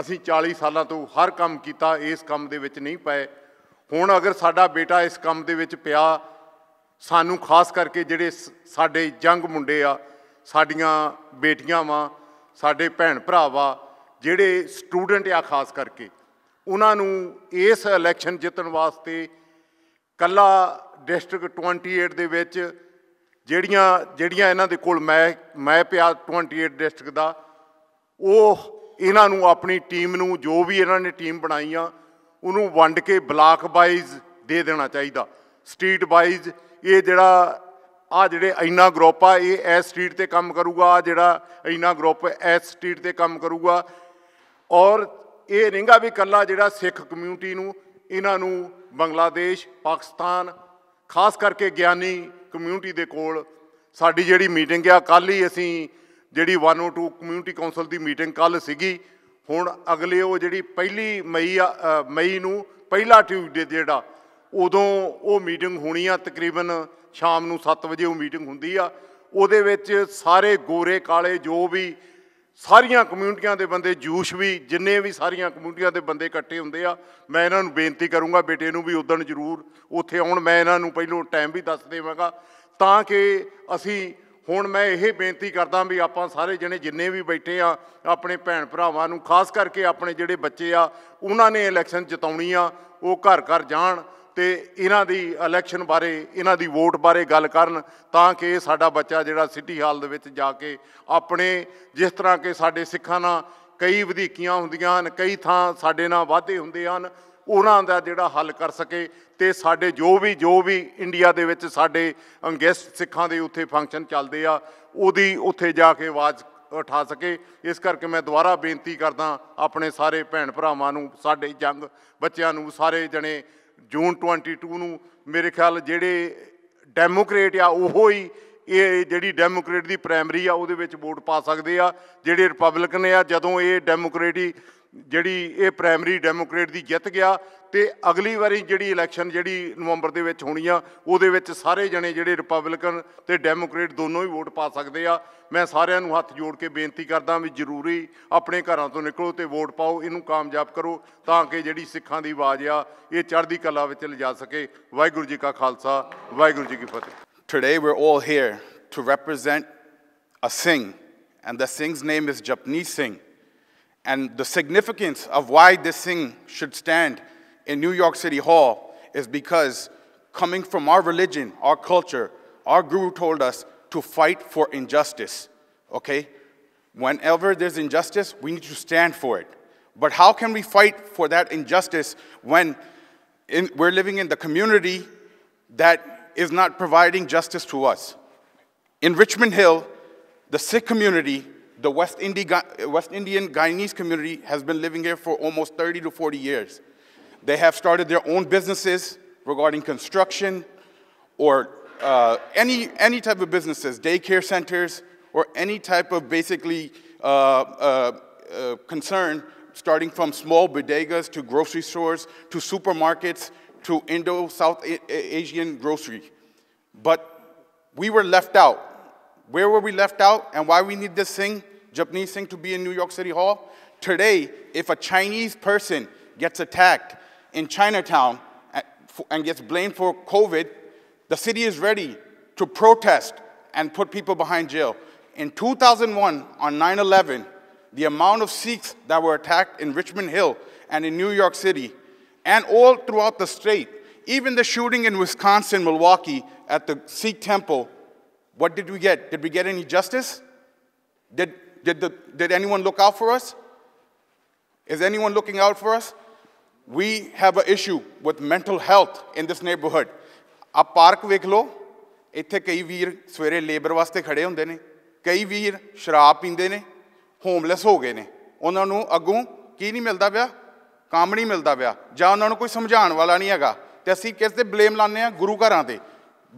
ਅਸੀਂ 40 ਸਾਲਾਂ ਤੋਂ ਹਰ ਕੰਮ ਕੀਤਾ ਇਸ ਕੰਮ ਦੇ ਵਿੱਚ ਨਹੀਂ ਪਏ ਹੁਣ ਅਗਰ ਸਾਡਾ ਬੇਟਾ ਇਸ ਕੰਮ ਦੇ ਵਿੱਚ ਪਿਆ ਸਾਨੂੰ ਖਾਸ ਕਰਕੇ ਜਿਹੜੇ ਸਾਡੇ ਜੰਗ ਮੁੰਡੇ ਆ ਸਾਡੀਆਂ ਬੇਟੀਆਂ ਵਾਂ ਸਾਡੇ ਭੈਣ ਭਰਾ ਵਾ ਜਿਹੜੇ ਸਟੂਡੈਂਟ ਆ ਖਾਸ ਕਰਕੇ ਉਹਨਾਂ ਨੂੰ ਇਸ ਇਲੈਕਸ਼ਨ ਜਿੱਤਣ ਵਾਸਤੇ ਕੱਲਾ ਡਿਸਟ੍ਰਿਕਟ 28 ਦੇ ਵਿੱਚ ਜਿਹੜੀਆਂ ਜਿਹੜੀਆਂ ਇਹਨਾਂ ਦੇ ਕੋਲ ਮੈਂ ਮੈਂ ਪਿਆ 28 ਡਿਸਟ੍ਰਿਕਟ ਦਾ ਉਹ ਇਹਨਾਂ ਨੂੰ ਆਪਣੀ ਟੀਮ ਨੂੰ ਜੋ ਵੀ ਇਹਨਾਂ ਨੇ ਟੀਮ ਬਣਾਈ ਆ ਉਹਨੂੰ ਵੰਡ ਕੇ ਬਲਾਕ ਵਾਈਜ਼ ਦੇ ਦੇਣਾ ਚਾਹੀਦਾ ਸਟਰੀਟ ਵਾਈਜ਼ ਇਹ ਜਿਹੜਾ ਆ ਜਿਹੜੇ ਇੰਨਾ ਗਰੁੱਪ ਆ ਇਹ ਐਸ ਸਟਰੀਟ ਤੇ ਕੰਮ ਕਰੂਗਾ ਆ ਜਿਹੜਾ ਇੰਨਾ ਗਰੁੱਪ ਐਸ ਸਟਰੀਟ ਤੇ ਕੰਮ ਕਰੂਗਾ ਔਰ ਇਹ ਰਿੰਗਾ ਵੀ ਕੱਲਾ ਜਿਹੜਾ ਸਿੱਖ ਕਮਿਊਨਿਟੀ ਨੂੰ ਇਹਨਾਂ ਨੂੰ ਬੰਗਲਾਦੇਸ਼ ਪਾਕਿਸਤਾਨ ਖਾਸ ਕਰਕੇ ਗਿਆਨੀ ਕਮਿਊਨਿਟੀ ਦੇ ਕੋਲ ਸਾਡੀ ਜਿਹੜੀ ਮੀਟਿੰਗ ਆ ਕੱਲ ਹੀ ਅਸੀਂ ਜਿਹੜੀ 102 ਕਮਿਊਨਿਟੀ ਕਾਉਂਸਲ ਦੀ ਮੀਟਿੰਗ ਕੱਲ ਸੀਗੀ ਹੁਣ ਅਗਲੇ ਉਹ ਜਿਹੜੀ ਪਹਿਲੀ ਮਈ ਮਈ ਨੂੰ ਪਹਿਲਾ ਟਿਊਜ਼ਡੇ ਜਿਹੜਾ ਉਦੋਂ ਉਹ ਮੀਟਿੰਗ ਹੋਣੀ ਆ ਤਕਰੀਬਨ ਸ਼ਾਮ ਨੂੰ 7 ਵਜੇ ਉਹ ਮੀਟਿੰਗ ਹੁੰਦੀ ਆ ਉਹਦੇ ਵਿੱਚ ਸਾਰੇ ਗੋਰੇ ਕਾਲੇ ਜੋ ਵੀ ਸਾਰੀਆਂ ਕਮਿਊਨਿਟੀਆਂ ਦੇ ਬੰਦੇ ਜੂਸ਼ ਵੀ ਜਿੰਨੇ ਵੀ ਸਾਰੀਆਂ ਕਮਿਊਨਿਟੀਆਂ ਦੇ ਬੰਦੇ ਇਕੱਠੇ ਹੁੰਦੇ ਆ ਮੈਂ ਇਹਨਾਂ ਨੂੰ ਬੇਨਤੀ ਕਰੂੰਗਾ ਬੇਟੇ ਨੂੰ ਵੀ ਉਦੋਂ ਜ਼ਰੂਰ ਉੱਥੇ ਆਉਣ ਮੈਂ ਇਹਨਾਂ ਨੂੰ ਪਹਿਲਾਂ ਟਾਈਮ ਵੀ ਦੱਸ ਦੇਵਾਂਗਾ ਤਾਂ ਕਿ ਅਸੀਂ ਹੁਣ ਮੈਂ ਇਹ ਬੇਨਤੀ ਕਰਦਾ ਵੀ ਆਪਾਂ ਸਾਰੇ ਜਣੇ ਜਿੰਨੇ ਵੀ ਬੈਠੇ ਆ ਆਪਣੇ ਭੈਣ ਭਰਾਵਾਂ ਨੂੰ ਖਾਸ ਕਰਕੇ ਆਪਣੇ ਜਿਹੜੇ ਬੱਚੇ ਆ ਉਹਨਾਂ ਨੇ ਇਲੈਕਸ਼ਨ ਜਿਤਾਉਣੀ ਆ ਉਹ ਘਰ ਘਰ ਜਾਣ ਤੇ ਇਹਨਾਂ ਦੀ ਇਲੈਕਸ਼ਨ ਬਾਰੇ ਇਹਨਾਂ ਦੀ ਵੋਟ ਬਾਰੇ ਗੱਲ ਕਰਨ ਤਾਂ ਕਿ ਸਾਡਾ ਬੱਚਾ ਜਿਹੜਾ ਸਿਟੀ ਹਾਲ ਦੇ ਵਿੱਚ ਜਾ ਕੇ ਆਪਣੇ ਜਿਸ ਤਰ੍ਹਾਂ ਕਿ ਸਾਡੇ ਸਿੱਖਾਂ ਨਾਲ ਕਈ ਵਧੀਕੀਆਂ ਹੁੰਦੀਆਂ ਹਨ ਕਈ ਥਾਂ ਸਾਡੇ ਨਾਲ ਵਾਅਦੇ ਹੁੰਦੇ ਹਨ ਉਹਨਾਂ ਦਾ ਜਿਹੜਾ ਹੱਲ ਕਰ ਸਕੇ ਤੇ ਸਾਡੇ ਜੋ ਵੀ ਜੋ ਵੀ ਇੰਡੀਆ ਦੇ ਵਿੱਚ ਸਾਡੇ ਅੰਗੈਸਟ ਸਿੱਖਾਂ ਦੇ ਉੱਥੇ ਫੰਕਸ਼ਨ ਚੱਲਦੇ ਆ ਉਹਦੀ ਉੱਥੇ ਜਾ ਕੇ ਆਵਾਜ਼ ਉਠਾ ਸਕੇ ਇਸ ਕਰਕੇ ਮੈਂ ਦੁਬਾਰਾ ਬੇਨਤੀ ਕਰਦਾ ਆਪਣੇ ਸਾਰੇ ਭੈਣ ਭਰਾਵਾਂ ਨੂੰ ਸਾਡੇ ਜੰਗ ਬੱਚਿਆਂ ਨੂੰ ਸਾਰੇ ਜਣੇ ਜੂਨ 22 ਨੂੰ ਮੇਰੇ ਖਿਆਲ ਜਿਹੜੇ ਡੈਮੋਕ੍ਰੇਟ ਆ ਉਹੋ ਹੀ ਇਹ ਜਿਹੜੀ ਡੈਮੋਕ੍ਰੇਟ ਦੀ ਪ੍ਰਾਇਮਰੀ ਆ ਉਹਦੇ ਵਿੱਚ ਵੋਟ ਪਾ ਸਕਦੇ ਆ ਜਿਹੜੇ ਰਿਪਬਲਿਕਨ ਆ ਜਦੋਂ ਇਹ ਡੈਮੋਕ੍ਰੇਟੀ ਜਿਹੜੀ ਇਹ ਪ੍ਰਾਇਮਰੀ ਡੈਮੋਕ੍ਰੇਟ ਦੀ ਜਿੱਤ ਗਿਆ ਤੇ ਅਗਲੀ ਵਾਰੀ ਜਿਹੜੀ ਇਲੈਕਸ਼ਨ ਜਿਹੜੀ ਨਵੰਬਰ ਦੇ ਵਿੱਚ ਹੋਣੀ ਆ ਉਹਦੇ ਵਿੱਚ ਸਾਰੇ ਜਣੇ ਜਿਹੜੇ ਰਿਪਬਲਿਕਨ ਤੇ ਡੈਮੋਕ੍ਰੇਟ ਦੋਨੋਂ ਹੀ ਵੋਟ ਪਾ ਸਕਦੇ ਆ ਮੈਂ ਸਾਰਿਆਂ ਨੂੰ ਹੱਥ ਜੋੜ ਕੇ ਬੇਨਤੀ ਕਰਦਾ ਵੀ ਜ਼ਰੂਰੀ ਆਪਣੇ ਘਰਾਂ ਤੋਂ ਨਿਕਲੋ ਤੇ ਵੋਟ ਪਾਓ ਇਹਨੂੰ ਕਾਮਯਾਬ ਕਰੋ ਤਾਂ ਕਿ ਜਿਹੜੀ ਸਿੱਖਾਂ ਦੀ ਆਵਾਜ਼ ਆ ਇਹ ਚੜ੍ਹਦੀ ਕਲਾ ਵਿੱਚ ਲਿਜਾ ਸਕੇ ਵਾਹਿਗੁਰੂ ਜੀ ਕਾ ਖਾਲਸਾ ਵਾਹਿਗੁਰੂ ਜੀ ਕੀ ਫਤਿਹ today we all here to represent a Singh and the Singh's name is Japni Singh And the significance of why this thing should stand in New York City Hall is because coming from our religion, our culture, our guru told us to fight for injustice, okay? Whenever there's injustice, we need to stand for it. But how can we fight for that injustice when in, we're living in the community that is not providing justice to us? In Richmond Hill, the Sikh community, the West, Indi West Indian Guyanese community, has been living here for almost 30 to 40 years. They have started their own businesses regarding construction or uh, any, any type of businesses, daycare centers, or any type of basically uh, uh, uh concern, starting from small bodegas to grocery stores to supermarkets to Indo South A Asian grocery. But we were left out. Where were we left out and why we need this thing, Japanese thing, to be in New York City Hall? Today, if a Chinese person gets attacked, in Chinatown and gets blamed for COVID, the city is ready to protest and put people behind jail. In 2001, on 9 11, the amount of Sikhs that were attacked in Richmond Hill and in New York City and all throughout the state, even the shooting in Wisconsin, Milwaukee at the Sikh temple, what did we get? Did we get any justice? Did, did, the, did anyone look out for us? Is anyone looking out for us? we have an issue with mental health in this neighborhood ਆ park ਵੇਖ ਲਓ ਇੱਥੇ ਕਈ ਵੀਰ ਸਵੇਰੇ labour ਵਾਸਤੇ ਖੜੇ ਹੁੰਦੇ ਨੇ ਕਈ ਵੀਰ ਸ਼ਰਾਬ ਪੀਂਦੇ ਨੇ ਹੋਮਲੈਸ ਹੋ ਗਏ ਨੇ ਉਹਨਾਂ ਨੂੰ ਅੱਗੋਂ ਕੀ ਨਹੀਂ ਮਿਲਦਾ ਪਿਆ ਕੰਮ ਨਹੀਂ ਮਿਲਦਾ ਪਿਆ ਜਾਂ ਉਹਨਾਂ ਨੂੰ ਕੋਈ ਸਮਝਾਉਣ ਵਾਲਾ ਨਹੀਂ ਹੈਗਾ ਤੇ ਅਸੀਂ ਕਿਸ ਤੇ ਬਲੇਮ ਲਾਉਂਦੇ ਆ ਗੁਰੂ ਘਰਾਂ ਤੇ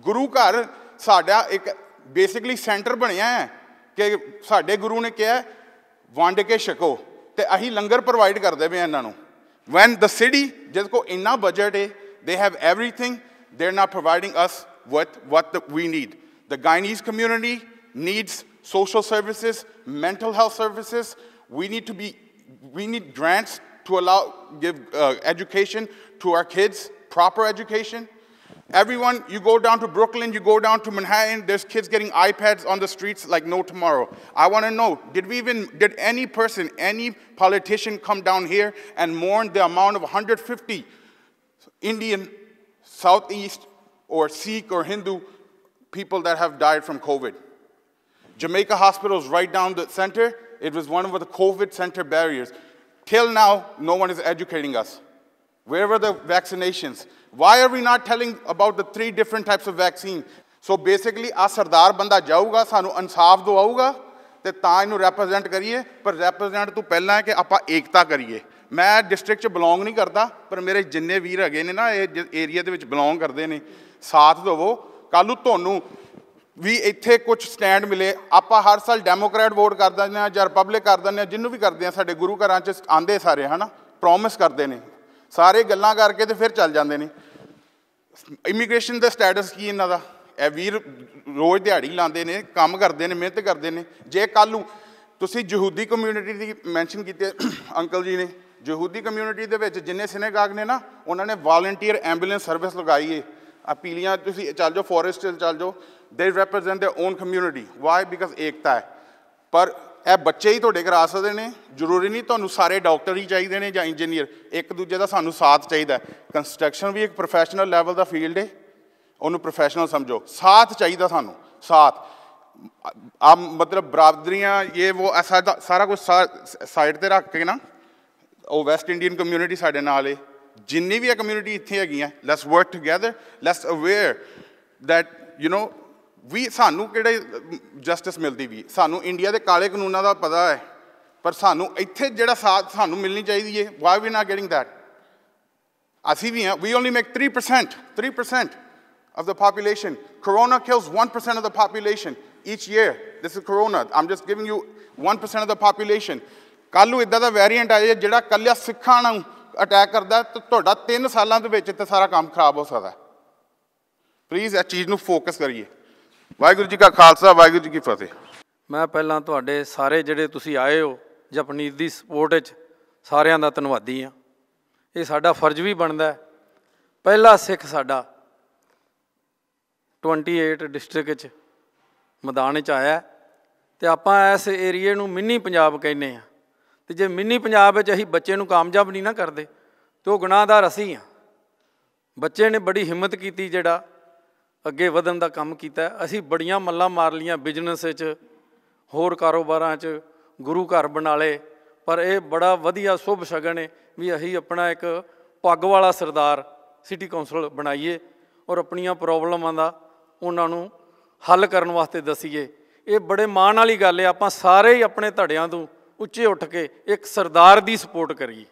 ਗੁਰੂ ਘਰ ਸਾਡਾ ਇੱਕ ਬੇਸਿਕਲੀ ਸੈਂਟਰ ਬਣਿਆ ਹੈ ਕਿ ਸਾਡੇ ਗੁਰੂ ਨੇ ਕਿਹਾ ਵੰਡ ਕੇ ਛਕੋ ਤੇ ਅਸੀਂ ਲੰਗਰ ਪ੍ਰੋਵਾਈਡ ਕਰਦੇ ਪਏ ਇਹਨਾਂ ਨੂੰ When the city just go inna budget eh, they have everything, they're not providing us with what the, we need. The Guyanese community needs social services, mental health services. We need to be, we need grants to allow, give uh, education to our kids, proper education. Everyone, you go down to Brooklyn, you go down to Manhattan, there's kids getting iPads on the streets like no tomorrow. I want to know, did we even, did any person, any politician come down here and mourn the amount of 150 Indian, Southeast, or Sikh or Hindu people that have died from COVID? Jamaica Hospital is right down the center. It was one of the COVID center barriers. Till now, no one is educating us. Where were the vaccinations? Why are we not telling about the three different types of vaccine? So basically ਆ ਸਰਦਾਰ ਬੰਦਾ ਜਾਊਗਾ ਸਾਨੂੰ ਇਨਸਾਫ ਦਵਾਊਗਾ ਤੇ ਤਾਂ ਇਹਨੂੰ represent ਕਰੀਏ ਪਰ ਰਿਪਰੈਜ਼ੈਂਟ ਤੋਂ ਪਹਿਲਾਂ ਕਿ ਆਪਾਂ ਏਕਤਾ ਕਰੀਏ ਮੈਂ ਡਿਸਟ੍ਰਿਕਟ 'ਚ ਬਿਲੋਂਗ ਨਹੀਂ ਕਰਦਾ ਪਰ ਮੇਰੇ ਜਿੰਨੇ ਵੀਰ ਹੈਗੇ ਨੇ ਨਾ ਇਹ ਏਰੀਆ ਦੇ ਵਿੱਚ ਬਿਲੋਂਗ ਕਰਦੇ ਨੇ ਸਾਥ ਦਿਵੋ ਕੱਲ ਨੂੰ ਤੁਹਾਨੂੰ ਵੀ ਇੱਥੇ ਕੁਝ ਸਟੈਂਡ ਮਿਲੇ ਆਪਾਂ ਹਰ ਸਾਲ ਡੈਮੋਕ੍ਰੈਟ ਵੋਟ ਕਰ ਦਿੰਦੇ ਆ ਜਾਂ ਰਿਪਬਲਿਕ ਕਰ ਦਿੰਦੇ ਆ ਜਿੰਨੂੰ ਵੀ ਕਰਦੇ ਆ ਸਾਡੇ ਗੁਰੂ ਘਰਾਂ 'ਚ ਆਂਦੇ ਸਾਰੇ ਹਨਾ ਪ੍ਰੋਮਿਸ ਕਰਦੇ ਨੇ ਸਾਰੇ ਗੱਲਾਂ ਕਰਕੇ ਤੇ ਫਿਰ ਚੱਲ ਜਾਂਦੇ ਨੇ ਇਮੀਗ੍ਰੇਸ਼ਨ ਦਾ ਸਟੇਟਸ ਕੀ ਇਹਨਾਂ ਦਾ ਇਹ ਵੀਰ ਰੋਜ਼ ਦਿਹਾੜੀ ਲਾਉਂਦੇ ਨੇ ਕੰਮ ਕਰਦੇ ਨੇ ਮਿਹਨਤ ਕਰਦੇ ਨੇ ਜੇ ਕੱਲ ਨੂੰ ਤੁਸੀਂ ਯਹੂਦੀ ਕਮਿਊਨਿਟੀ ਦੀ ਮੈਂਸ਼ਨ ਕੀਤੀ ਅੰਕਲ ਜੀ ਨੇ ਯਹੂਦੀ ਕਮਿਊਨਿਟੀ ਦੇ ਵਿੱਚ ਜਿੰਨੇ ਸਿਨੇਗਾਗ ਨੇ ਨਾ ਉਹਨਾਂ ਨੇ ਵਾਲੰਟੀਅਰ ਐਂਬੂਲੈਂਸ ਸਰਵਿਸ ਲਗਾਈ ਏ ਅਪੀਲੀਆਂ ਤੁਸੀਂ ਚੱਲ ਜਾਓ ਫੋਰੈਸਟ ਚੱਲ ਜਾਓ ਦੇ represent their own community why because ਏਕਤਾ ਹੈ ਪਰ ਇਹ ਬੱਚੇ ਹੀ ਤੁਹਾਡੇ ਕਰਾ ਸਕਦੇ ਨੇ ਜ਼ਰੂਰੀ ਨਹੀਂ ਤੁਹਾਨੂੰ ਸਾਰੇ ਡਾਕਟਰ ਹੀ ਚਾਹੀਦੇ ਨੇ ਜਾਂ ਇੰਜੀਨੀਅਰ ਇੱਕ ਦੂਜੇ ਦਾ ਸਾਨੂੰ ਸਾਥ ਚਾਹੀਦਾ ਕੰਸਟਰਕਸ਼ਨ ਵੀ ਇੱਕ ਪ੍ਰੋਫੈਸ਼ਨਲ ਲੈਵਲ ਦਾ ਫੀਲਡ ਹੈ ਉਹਨੂੰ ਪ੍ਰੋਫੈਸ਼ਨਲ ਸਮਝੋ ਸਾਥ ਚਾਹੀਦਾ ਸਾਨੂੰ ਸਾਥ ਆ ਮਤਲਬ ਬਰਾਦਰੀਆਂ ਇਹ ਉਹ ਸਾਰਾ ਕੁਝ ਸਾਈਡ ਤੇ ਰੱਖ ਕੇ ਨਾ ਉਹ ਵੈਸਟ ਇੰਡੀਅਨ ਕਮਿਊਨਿਟੀ ਸਾਡੇ ਨਾਲ ਹੈ ਜਿੰਨੀ ਵੀ ਇਹ ਕਮਿਊਨਿਟੀ ਇੱਥੇ ਹੈਗੀਆਂ let's work together let's aware that you know ਵੀ ਸਾਨੂੰ ਕਿਹੜੇ ਜਸਟਿਸ ਮਿਲਦੀ ਵੀ ਸਾਨੂੰ ਇੰਡੀਆ ਦੇ ਕਾਲੇ ਕਾਨੂੰਨਾਂ ਦਾ ਪਤਾ ਹੈ ਪਰ ਸਾਨੂੰ ਇੱਥੇ ਜਿਹੜਾ ਸਾਥ ਸਾਨੂੰ ਮਿਲਣੀ ਚਾਹੀਦੀ ਹੈ ਵਾਈ ਵੀ ਨਾ ਗੈਟਿੰਗ ਥੈਟ ਅਸੀਂ ਵੀ ਹਾਂ we only make 3% 3% of the population corona kills 1% of the population each year this is corona I'm just giving you 1% of the population ਕੱਲ ਨੂੰ ਇਦਾਂ ਦਾ ਵੈਰੀਐਂਟ ਆ ਜਾਏ ਜਿਹੜਾ ਕੱਲਿਆ ਸਿੱਖਾਂ ਨੂੰ ਅਟੈਕ ਕਰਦਾ ਤੇ ਤੁਹਾਡਾ 3 ਸਾਲਾਂ ਦੇ ਵਿੱਚ ਤੇ ਸਾਰਾ ਕੰਮ ਖਰਾਬ ਹੋ ਸਕਦਾ ਪਲੀਜ਼ ਇਹ ਚੀਜ਼ ਨੂੰ ਫੋਕਸ ਕਰੀਏ ਵਾਹਿਗੁਰੂ ਜੀ ਕਾ ਖਾਲਸਾ ਵਾਹਿਗੁਰੂ ਜੀ ਕੀ ਫਤਿਹ ਮੈਂ ਪਹਿਲਾਂ ਤੁਹਾਡੇ ਸਾਰੇ ਜਿਹੜੇ ਤੁਸੀਂ ਆਏ ਹੋ ਜਪਨੀਤ ਦੀ ਸਪੋਰਟ ਵਿੱਚ ਸਾਰਿਆਂ ਦਾ ਧੰਨਵਾਦੀ ਆ ਇਹ ਸਾਡਾ ਫਰਜ਼ ਵੀ ਬਣਦਾ ਹੈ ਪਹਿਲਾ ਸਿੱਖ ਸਾਡਾ 28 ਡਿਸਟ੍ਰਿਕਟ ਵਿੱਚ ਮੈਦਾਨ 'ਚ ਆਇਆ ਤੇ ਆਪਾਂ ਇਸ ਏਰੀਏ ਨੂੰ ਮਿੰਨੀ ਪੰਜਾਬ ਕਹਿੰਦੇ ਆ ਤੇ ਜੇ ਮਿੰਨੀ ਪੰਜਾਬ ਵਿੱਚ ਅਸੀਂ ਬੱਚੇ ਨੂੰ ਕਾਮਯਾਬ ਨਹੀਂ ਨਾ ਕਰਦੇ ਤੇ ਉਹ ਗੁਨਾਹਦਾਰ ਅਸੀਂ ਆ ਬੱਚੇ ਨੇ ਬੜੀ ਹਿੰਮਤ ਕੀਤੀ ਜਿਹੜਾ ਅੱਗੇ ਵਧਣ ਦਾ ਕੰਮ ਕੀਤਾ ਅਸੀਂ ਬੜੀਆਂ ਮੱਲਾਂ ਮਾਰ ਲੀਆਂ ਬਿਜ਼ਨਸ ਵਿੱਚ ਹੋਰ ਕਾਰੋਬਾਰਾਂ 'ਚ ਗੁਰੂ ਘਰ ਬਣਾ ਲਏ ਪਰ ਇਹ ਬੜਾ ਵਧੀਆ ਸ਼ੁਭ ਸ਼ਗਨ ਹੈ ਵੀ ਅਸੀਂ ਆਪਣਾ ਇੱਕ ਪੱਗ ਵਾਲਾ ਸਰਦਾਰ ਸਿਟੀ ਕੌਂਸਲ ਬਣਾਈਏ ਔਰ ਆਪਣੀਆਂ ਪ੍ਰੋਬਲਮਾਂ ਦਾ ਉਹਨਾਂ ਨੂੰ ਹੱਲ ਕਰਨ ਵਾਸਤੇ ਦਸੀਏ ਇਹ ਬੜੇ ਮਾਣ ਵਾਲੀ ਗੱਲ ਹੈ ਆਪਾਂ ਸਾਰੇ ਹੀ ਆਪਣੇ ਧੜਿਆਂ ਤੋਂ ਉੱਚੇ ਉੱਠ ਕੇ ਇੱਕ ਸਰਦਾਰ ਦੀ ਸਪੋਰਟ ਕਰੀਏ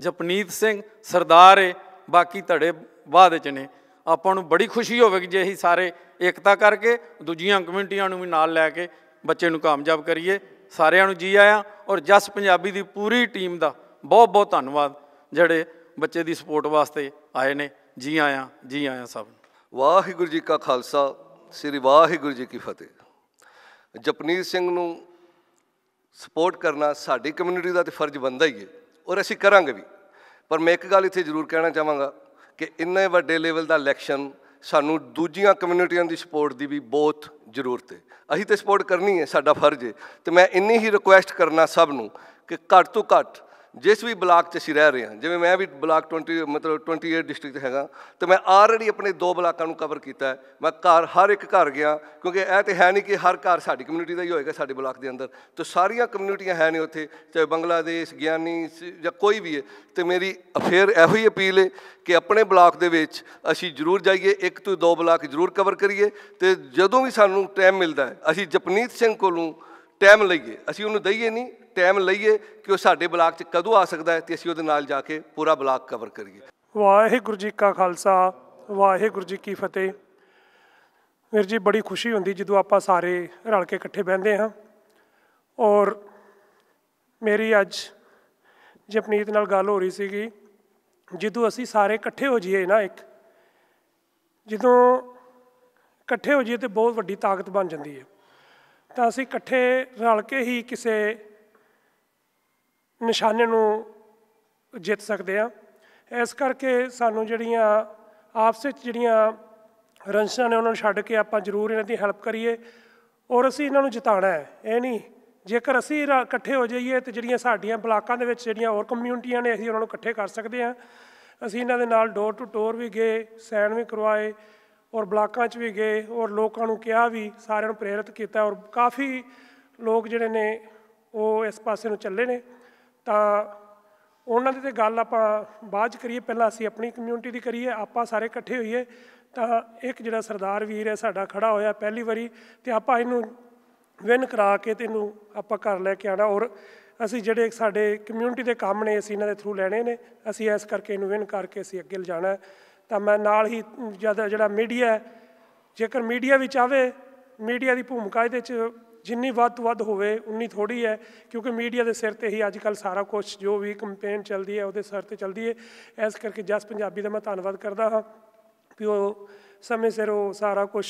ਜਪਨੀਤ ਸਿੰਘ ਸਰਦਾਰ ਹੈ ਬਾਕੀ ਧੜੇ ਬਾਅਦ ਚ ਨੇ ਆਪਾਂ ਨੂੰ ਬੜੀ ਖੁਸ਼ੀ ਹੋਵੇਗੀ ਜੇ ਅਸੀਂ ਸਾਰੇ ਇਕਤਾ ਕਰਕੇ ਦੂਜੀਆਂ ਕਮਿਊਨਿਟੀਆਂ ਨੂੰ ਵੀ ਨਾਲ ਲੈ ਕੇ ਬੱਚੇ ਨੂੰ ਕਾਮਯਾਬ ਕਰੀਏ ਸਾਰਿਆਂ ਨੂੰ ਜੀ ਆਇਆਂ ਔਰ ਜਸ ਪੰਜਾਬੀ ਦੀ ਪੂਰੀ ਟੀਮ ਦਾ ਬਹੁਤ ਬਹੁਤ ਧੰਨਵਾਦ ਜਿਹੜੇ ਬੱਚੇ ਦੀ ਸਪੋਰਟ ਵਾਸਤੇ ਆਏ ਨੇ ਜੀ ਆਇਆਂ ਜੀ ਆਇਆਂ ਸਭ ਵਾਹਿਗੁਰੂ ਜੀ ਕਾ ਖਾਲਸਾ ਸ੍ਰੀ ਵਾਹਿਗੁਰੂ ਜੀ ਕੀ ਫਤਿਹ ਜਪਨੀਤ ਸਿੰਘ ਨੂੰ ਸਪੋਰਟ ਕਰਨਾ ਸਾਡੀ ਕਮਿਊਨਿਟੀ ਦਾ ਤੇ ਫਰਜ਼ ਬੰਦਾ ਹੀ ਹੈ ਔਰ ਅਸੀਂ ਕਰਾਂਗੇ ਵੀ ਪਰ ਮੈਂ ਇੱਕ ਗੱਲ ਇੱਥੇ ਜ਼ਰੂਰ ਕਹਿਣਾ ਚਾਹਾਂਗਾ ਕਿ ਇੰਨੇ ਵੱਡੇ ਲੈਵਲ ਦਾ ਇਲੈਕਸ਼ਨ ਸਾਨੂੰ ਦੂਜੀਆਂ ਕਮਿਊਨਿਟੀਆਂ ਦੀ ਸਪੋਰਟ ਦੀ ਵੀ ਬਹੁਤ ਜ਼ਰੂਰਤ ਹੈ ਅਸੀਂ ਤੇ ਸਪੋਰਟ ਕਰਨੀ ਹੈ ਸਾਡਾ ਫਰਜ਼ ਹੈ ਤੇ ਮੈਂ ਇੰਨੀ ਹੀ ਰਿਕੁਐਸਟ ਕਰਨਾ ਸਭ ਨੂੰ ਕਿ ਘੱਟ ਤੋਂ ਘੱਟ ਜਿਸ ਵੀ ਬਲਾਕ 'ਚ ਅਸੀਂ ਰਹਿ ਰਹੇ ਹਾਂ ਜਿਵੇਂ ਮੈਂ ਵੀ ਬਲਾਕ 20 ਮਤਲਬ 28 ਡਿਸਟ੍ਰਿਕਟ ਹੈਗਾ ਤੇ ਮੈਂ ਆਲਰੇਡੀ ਆਪਣੇ ਦੋ ਬਲਾਕਾਂ ਨੂੰ ਕਵਰ ਕੀਤਾ ਹੈ ਮੈਂ ਘਰ ਹਰ ਇੱਕ ਘਰ ਗਿਆ ਕਿਉਂਕਿ ਇਹ ਤੇ ਹੈ ਨਹੀਂ ਕਿ ਹਰ ਘਰ ਸਾਡੀ ਕਮਿਊਨਿਟੀ ਦਾ ਹੀ ਹੋਏਗਾ ਸਾਡੇ ਬਲਾਕ ਦੇ ਅੰਦਰ ਤੇ ਸਾਰੀਆਂ ਕਮਿਊਨਿਟੀਆਂ ਹੈ ਨੇ ਉੱਥੇ ਚਾਹੇ ਬੰਗਲਾਦੇਸ਼ ਗਿਆਨੀ ਜਾਂ ਕੋਈ ਵੀ ਹੈ ਤੇ ਮੇਰੀ ਅਫੇਅਰ ਇਹੋ ਹੀ ਅਪੀਲ ਹੈ ਕਿ ਆਪਣੇ ਬਲਾਕ ਦੇ ਵਿੱਚ ਅਸੀਂ ਜ਼ਰੂਰ ਜਾਈਏ ਇੱਕ ਤੋਂ ਦੋ ਬਲਾਕ ਜ਼ਰੂਰ ਕਵਰ ਕਰੀਏ ਤੇ ਜਦੋਂ ਵੀ ਸਾਨੂੰ ਟਾਈਮ ਮਿਲਦਾ ਹੈ ਅਸੀਂ ਜਪਨੀਤ ਸਿੰਘ ਕੋਲੋਂ ਟਾਈਮ ਲਈਏ ਅਸੀਂ ਉਹਨੂੰ ਦਈਏ ਨਹੀਂ ਟਾਈਮ ਲਈਏ ਕਿ ਉਹ ਸਾਡੇ ਬਲਾਕ 'ਚ ਕਦੋਂ ਆ ਸਕਦਾ ਹੈ ਤੇ ਅਸੀਂ ਉਹਦੇ ਨਾਲ ਜਾ ਕੇ ਪੂਰਾ ਬਲਾਕ ਕਵਰ ਕਰੀਏ ਵਾਹਿਗੁਰੂ ਜੀ ਕਾ ਖਾਲਸਾ ਵਾਹਿਗੁਰੂ ਜੀ ਕੀ ਫਤਿਹ ਮੇਰੇ ਜੀ ਬੜੀ ਖੁਸ਼ੀ ਹੁੰਦੀ ਜਦੋਂ ਆਪਾਂ ਸਾਰੇ ਰਲ ਕੇ ਇਕੱਠੇ ਬਹਿੰਦੇ ਹਾਂ ਔਰ ਮੇਰੀ ਅੱਜ ਜਪਨੀਤ ਨਾਲ ਗੱਲ ਹੋ ਰਹੀ ਸੀਗੀ ਜਦੋਂ ਅਸੀਂ ਸਾਰੇ ਇਕੱਠੇ ਹੋ ਜਾਈਏ ਨਾ ਇੱਕ ਜਦੋਂ ਇਕੱਠੇ ਹੋ ਜਾਈਏ ਤੇ ਬਹੁਤ ਵੱਡੀ ਤਾਕਤ ਬਣ ਜਾਂਦੀ ਹੈ ਤਾਂ ਅਸੀਂ ਇਕੱਠੇ ਰਲ ਕੇ ਹੀ ਕਿਸੇ ਨਿਸ਼ਾਨੇ ਨੂੰ ਜਿੱਤ ਸਕਦੇ ਆ ਇਸ ਕਰਕੇ ਸਾਨੂੰ ਜਿਹੜੀਆਂ ਆਪਸ ਵਿੱਚ ਜਿਹੜੀਆਂ ਰੰਸ਼ਾਂ ਨੇ ਉਹਨਾਂ ਨੂੰ ਛੱਡ ਕੇ ਆਪਾਂ ਜ਼ਰੂਰ ਇਹਨਾਂ ਦੀ ਹੈਲਪ ਕਰੀਏ ਔਰ ਅਸੀਂ ਇਹਨਾਂ ਨੂੰ ਜਿਤਾਣਾ ਹੈ ਇਹ ਨਹੀਂ ਜੇਕਰ ਅਸੀਂ ਇਕੱਠੇ ਹੋ ਜਾਈਏ ਤੇ ਜਿਹੜੀਆਂ ਸਾਡੀਆਂ ਬਲਾਕਾਂ ਦੇ ਵਿੱਚ ਜਿਹੜੀਆਂ ਹੋਰ ਕਮਿਊਨਿਟੀਆਂ ਨੇ ਅਸੀਂ ਉਹਨਾਂ ਨੂੰ ਇਕੱਠੇ ਕਰ ਸਕਦੇ ਆ ਅਸੀਂ ਇਹਨਾਂ ਦੇ ਨਾਲ ਡੋਰ ਟੂ ਡੋਰ ਵੀ ਗਏ ਸੈਨ ਵੀ ਕਰਵਾਏ ਔਰ ਬਲਾਕਾਂ 'ਚ ਵੀ ਗਏ ਔਰ ਲੋਕਾਂ ਨੂੰ ਕਿਹਾ ਵੀ ਸਾਰਿਆਂ ਨੂੰ ਪ੍ਰੇਰਿਤ ਕੀਤਾ ਔਰ ਕਾਫੀ ਲੋਕ ਜਿਹੜੇ ਨੇ ਉਹ ਇਸ ਪਾਸੇ ਨੂੰ ਚੱਲੇ ਨੇ ਤਾਂ ਉਹਨਾਂ ਦੀ ਤੇ ਗੱਲ ਆਪਾਂ ਬਾਅਦ ਚ ਕਰੀਏ ਪਹਿਲਾਂ ਅਸੀਂ ਆਪਣੀ ਕਮਿਊਨਿਟੀ ਦੀ ਕਰੀਏ ਆਪਾਂ ਸਾਰੇ ਇਕੱਠੇ ਹੋਈਏ ਤਾਂ ਇੱਕ ਜਿਹੜਾ ਸਰਦਾਰ ਵੀਰ ਹੈ ਸਾਡਾ ਖੜਾ ਹੋਇਆ ਪਹਿਲੀ ਵਾਰੀ ਤੇ ਆਪਾਂ ਇਹਨੂੰ ਵਿਨ ਕਰਾ ਕੇ ਤੇ ਇਹਨੂੰ ਆਪਾਂ ਘਰ ਲੈ ਕੇ ਆਣਾ ਔਰ ਅਸੀਂ ਜਿਹੜੇ ਸਾਡੇ ਕਮਿਊਨਿਟੀ ਦੇ ਕੰਮ ਨੇ ਅਸੀਂ ਇਹਨਾਂ ਦੇ ਥਰੂ ਲੈਣੇ ਨੇ ਅਸੀਂ ਇਸ ਕਰਕੇ ਇਹਨੂੰ ਵਿਨ ਕਰਕੇ ਅਸੀਂ ਅੱਗੇ ਲਿਜਾਣਾ ਤਾਂ ਮੈਂ ਨਾਲ ਹੀ ਜਿਆਦਾ ਜਿਹੜਾ ਮੀਡੀਆ ਜੇਕਰ ਮੀਡੀਆ ਵੀ ਚਾਵੇ ਮੀਡੀਆ ਦੀ ਭੂਮਿਕਾ ਇਹਦੇ 'ਚ ਜਿੰਨੀ ਵੱਧ ਤੋਂ ਵੱਧ ਹੋਵੇ ਉਨੀ ਥੋੜੀ ਹੈ ਕਿਉਂਕਿ ਮੀਡੀਆ ਦੇ ਸਿਰ ਤੇ ਹੀ ਅੱਜ ਕੱਲ ਸਾਰਾ ਕੁਝ ਜੋ ਵੀ ਕੰਪੇਨ ਚੱਲਦੀ ਹੈ ਉਹਦੇ ਸਿਰ ਤੇ ਚੱਲਦੀ ਹੈ ਇਸ ਕਰਕੇ ਜਸ ਪੰਜਾਬੀ ਦਾ ਮੈਂ ਧੰਨਵਾਦ ਕਰਦਾ ਹਾਂ ਕਿ ਉਹ ਸਮੇਂ ਸਿਰ ਉਹ ਸਾਰਾ ਕੁਝ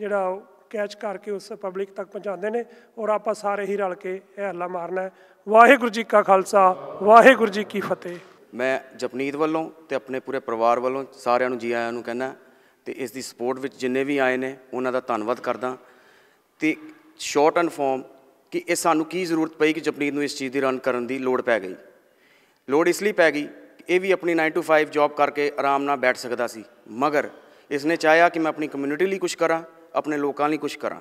ਜਿਹੜਾ ਕੈਚ ਕਰਕੇ ਉਸ ਪਬਲਿਕ ਤੱਕ ਪਹੁੰਚਾਉਂਦੇ ਨੇ ਔਰ ਆਪਾਂ ਸਾਰੇ ਹੀ ਰਲ ਕੇ ਇਹ ਹੱਲਾ ਮਾਰਨਾ ਹੈ ਵਾਹਿਗੁਰੂ ਜੀ ਕਾ ਖਾਲਸਾ ਵਾਹਿਗੁਰੂ ਜੀ ਕੀ ਫਤਿਹ ਮੈਂ ਜਪਨੀਤ ਵੱਲੋਂ ਤੇ ਆਪਣੇ ਪੂਰੇ ਪਰਿਵਾਰ ਵੱਲੋਂ ਸਾਰਿਆਂ ਨੂੰ ਜੀ ਆਇਆਂ ਨੂੰ ਕਹਿੰਦਾ ਤੇ ਇਸ ਦੀ ਸਪੋਰਟ ਵਿੱਚ ਜਿੰਨੇ ਵੀ ਆਏ ਨੇ ਉਹਨਾਂ ਦਾ ਧੰਨਵਾਦ ਕਰਦਾ ਤੇ ਸ਼ਾਰਟ ਐਂਡ ਫਾਰਮ ਕਿ ਇਹ ਸਾਨੂੰ ਕੀ ਜ਼ਰੂਰਤ ਪਈ ਕਿ ਜਪਨੀਤ ਨੂੰ ਇਸ ਚੀਜ਼ ਦੀ ਰਨ ਕਰਨ ਦੀ ਲੋੜ ਪੈ ਗਈ ਲੋੜ ਇਸ ਲਈ ਪੈ ਗਈ ਇਹ ਵੀ ਆਪਣੀ 9 ਟੂ 5 ਜੌਬ ਕਰਕੇ ਆਰਾਮ ਨਾਲ ਬੈਠ ਸਕਦਾ ਸੀ ਮਗਰ ਇਸਨੇ ਚਾਹਿਆ ਕਿ ਮੈਂ ਆਪਣੀ ਕਮਿਊਨਿਟੀ ਲਈ ਕੁਝ ਕਰਾਂ ਆਪਣੇ ਲੋਕਾਂ ਲਈ ਕੁਝ ਕਰਾਂ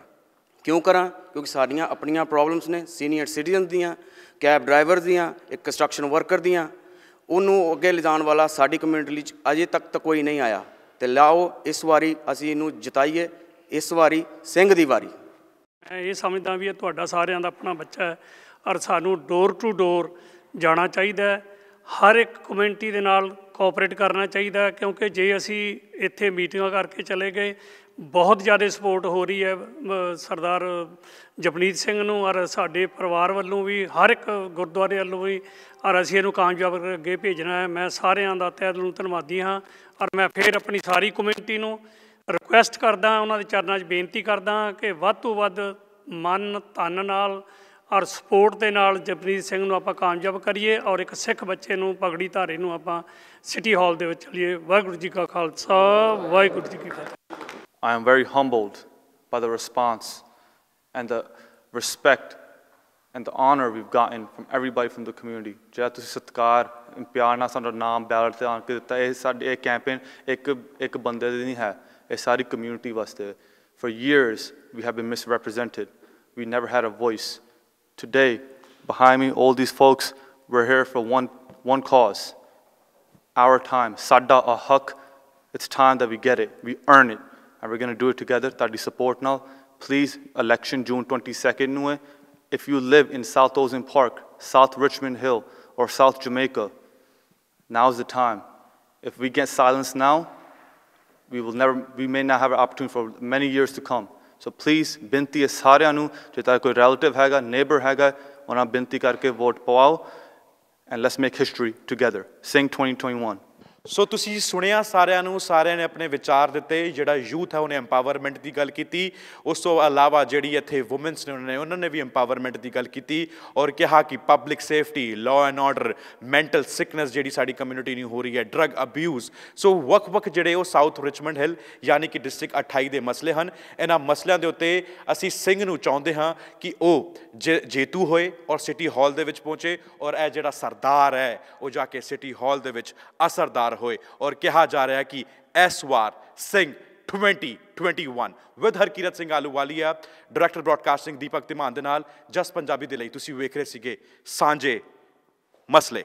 ਕਿਉਂ ਕਰਾਂ ਕਿਉਂਕਿ ਸਾਡੀਆਂ ਆਪਣੀਆਂ ਪ੍ਰੋਬਲਮਸ ਨੇ ਸੀਨੀਅਰ ਸਿਟੀਜ਼ਨ ਦੀਆਂ ਕੈਬ ਡਰਾਈਵਰ ਦੀਆਂ ਇੱਕ ਕੰਸਟਰਕਸ਼ਨ ਵਰਕਰ ਦੀਆਂ ਉਹਨੂੰ ਅੱਗੇ ਲਿਜਾਣ ਵਾਲਾ ਸਾਡੀ ਕਮਿਊਨਿਟੀ ਵਿੱਚ ਅਜੇ ਤੱਕ ਤਾਂ ਕੋਈ ਨਹੀਂ ਆਇਆ ਤੇ ਲਾਓ ਇਸ ਵਾਰੀ ਅਸੀਂ ਇਹਨੂੰ ਜਿਤਾਈਏ ਇਸ ਵਾਰੀ ਸਿੰਘ ਦੀ ਵਾਰੀ ਮੈਂ ਇਹ ਸਮਝਦਾ ਵੀ ਇਹ ਤੁਹਾਡਾ ਸਾਰਿਆਂ ਦਾ ਆਪਣਾ ਬੱਚਾ ਹੈ ਔਰ ਸਾਨੂੰ ਡੋਰ ਟੂ ਡੋਰ ਜਾਣਾ ਚਾਹੀਦਾ ਹੈ ਹਰ ਇੱਕ ਕਮਿਊਨਿਟੀ ਦੇ ਨਾਲ ਕੋਆਪਰੇਟ ਕਰਨਾ ਚਾਹੀਦਾ ਕਿਉਂਕਿ ਜੇ ਅਸੀਂ ਇੱਥੇ ਮੀਟਿੰਗਾਂ ਕਰਕੇ ਚਲੇ ਗਏ ਬਹੁਤ ਜ਼ਿਆਦਾ ਸਪੋਰਟ ਹੋ ਰਹੀ ਹੈ ਸਰਦਾਰ ਜਪਨੀਤ ਸਿੰਘ ਨੂੰ ਔਰ ਸਾਡੇ ਪਰਿਵਾਰ ਵੱਲੋਂ ਵੀ ਹਰ ਇੱਕ ਗੁਰਦੁਆਰੇ ਵੱਲੋਂ ਵੀ ਔਰ ਅਸੀਂ ਇਹਨੂੰ ਕਾਮਯਾਬ ਅੱਗੇ ਭੇਜਣਾ ਹੈ ਮੈਂ ਸਾਰਿਆਂ ਦਾ ਤਹਿ ਦਿਲੋਂ ਧੰਨਵਾਦੀ ਹਾਂ ਔਰ ਮੈਂ ਫੇਰ ਆਪਣੀ ਸਾਰੀ ਕਮਿਊਨਿਟੀ ਨੂੰ ਰਿਕੁਐਸਟ ਕਰਦਾ ਉਹਨਾਂ ਦੇ ਚਰਨਾਂ 'ਚ ਬੇਨਤੀ ਕਰਦਾ ਕਿ ਵੱਧ ਤੋਂ ਵੱਧ ਮਨ ਤਨ ਨਾਲ ਔਰ ਸਪੋਰਟ ਦੇ ਨਾਲ ਜਪਨੀਤ ਸਿੰਘ ਨੂੰ ਆਪਾਂ ਕਾਮਯਾਬ ਕਰੀਏ ਔਰ ਇੱਕ ਸਿੱਖ ਬੱਚੇ ਨੂੰ ਪਗੜੀ ਧਾਰੇ ਨੂੰ ਆਪਾਂ ਸਿਟੀ ਹਾਲ ਦੇ ਵਿੱਚ ਚਲੀਏ ਵਾਹਿਗੁਰੂ ਜੀ ਕਾ ਖਾਲਸਾ ਵਾਹਿਗੁਰੂ ਜੀ ਕੀ ਫਤਿਹ I am very humbled by the response and the respect and the honour we've gotten from everybody from the community ਜਿਹੜਾ ਤੁਸੀਂ ਸਤਕਾਰ ਪਿਆਰ ਨਾਲ ਸਾਡਾ ਨਾਮ ਬੈਲਟ ਤੇ ਆਣ ਕੇ ਦਿੱਤਾ ਇਹ ਸਾਡੇ ਇਹ ਕੈਂਪੇਨ ਇੱਕ ਇੱਕ ਬੰਦੇ ਦੀ ਨਹੀਂ ਹੈ Asadi community was there. For years, we have been misrepresented. We never had a voice. Today, behind me, all these folks, we're here for one, one cause. Our time, Sadda Ahak, it's time that we get it. We earn it. And we're going to do it together. Tadi support now. Please, election June 22nd. If you live in South Ozen Park, South Richmond Hill, or South Jamaica, now's the time. If we get silenced now, we, will never, we may not have an opportunity for many years to come. So please, binti is anu, jita koi relative haga, neighbor haga, wana binti karke vote pawao, and let's make history together. Sing 2021. ਸੋ ਤੁਸੀਂ ਸੁਣਿਆ ਸਾਰਿਆਂ ਨੂੰ ਸਾਰਿਆਂ ਨੇ ਆਪਣੇ ਵਿਚਾਰ ਦਿੱਤੇ ਜਿਹੜਾ ਯੂਥ ਹੈ ਉਹਨੇ ਐਮਪਾਵਰਮੈਂਟ ਦੀ ਗੱਲ ਕੀਤੀ ਉਸ ਤੋਂ ਇਲਾਵਾ ਜਿਹੜੀ ਇੱਥੇ ਔਮਨਸ ਨੇ ਉਹਨਾਂ ਨੇ ਉਹਨਾਂ ਨੇ ਵੀ ਐਮਪਾਵਰਮੈਂਟ ਦੀ ਗੱਲ ਕੀਤੀ ਔਰ ਕਿਹਾ ਕਿ public safety law and order mental sickness ਜਿਹੜੀ ਸਾਡੀ ਕਮਿਊਨਿਟੀ ਨੂੰ ਹੋ ਰਹੀ ਹੈ ਡਰਗ ਅਬਿਊਜ਼ ਸੋ ਵਕ-ਵਕ ਜਿਹੜੇ ਉਹ ਸਾਊਥ ਰਿਚਮੰਡ ਹਿੱਲ ਯਾਨੀ ਕਿ ਡਿਸਟ੍ਰਿਕਟ 28 ਦੇ ਮਸਲੇ ਹਨ ਇਹਨਾਂ ਮਸਲਿਆਂ ਦੇ ਉੱਤੇ ਅਸੀਂ ਸਿੰਘ ਨੂੰ ਚਾਹੁੰਦੇ ਹਾਂ ਕਿ ਉਹ ਜੇਤੂ ਹੋਏ ਔਰ ਸਿਟੀ ਹਾਲ ਦੇ ਵਿੱਚ ਪਹੁੰਚੇ ਔਰ ਇਹ ਜਿਹੜਾ ਸਰਦਾਰ ਹੈ ਉਹ ਜਾ ਕੇ ਸਿਟੀ ਹਾਲ ਦੇ ਵਿੱਚ ਅਸਰਦਾਰ ਤਿਆਰ ਹੋਏ ਔਰ ਕਿਹਾ ਜਾ ਰਿਹਾ ਕਿ ਐਸ ਵਾਰ Singh 2021 with Harkirat Singh Ahluwalia director broadcasting Deepak Timan ਦੇ ਨਾਲ ਜਸ ਪੰਜਾਬੀ ਦੇ ਲਈ ਤੁਸੀਂ ਵੇਖ ਰਹੇ ਸੀਗੇ ਸਾਂਝੇ ਮਸਲੇ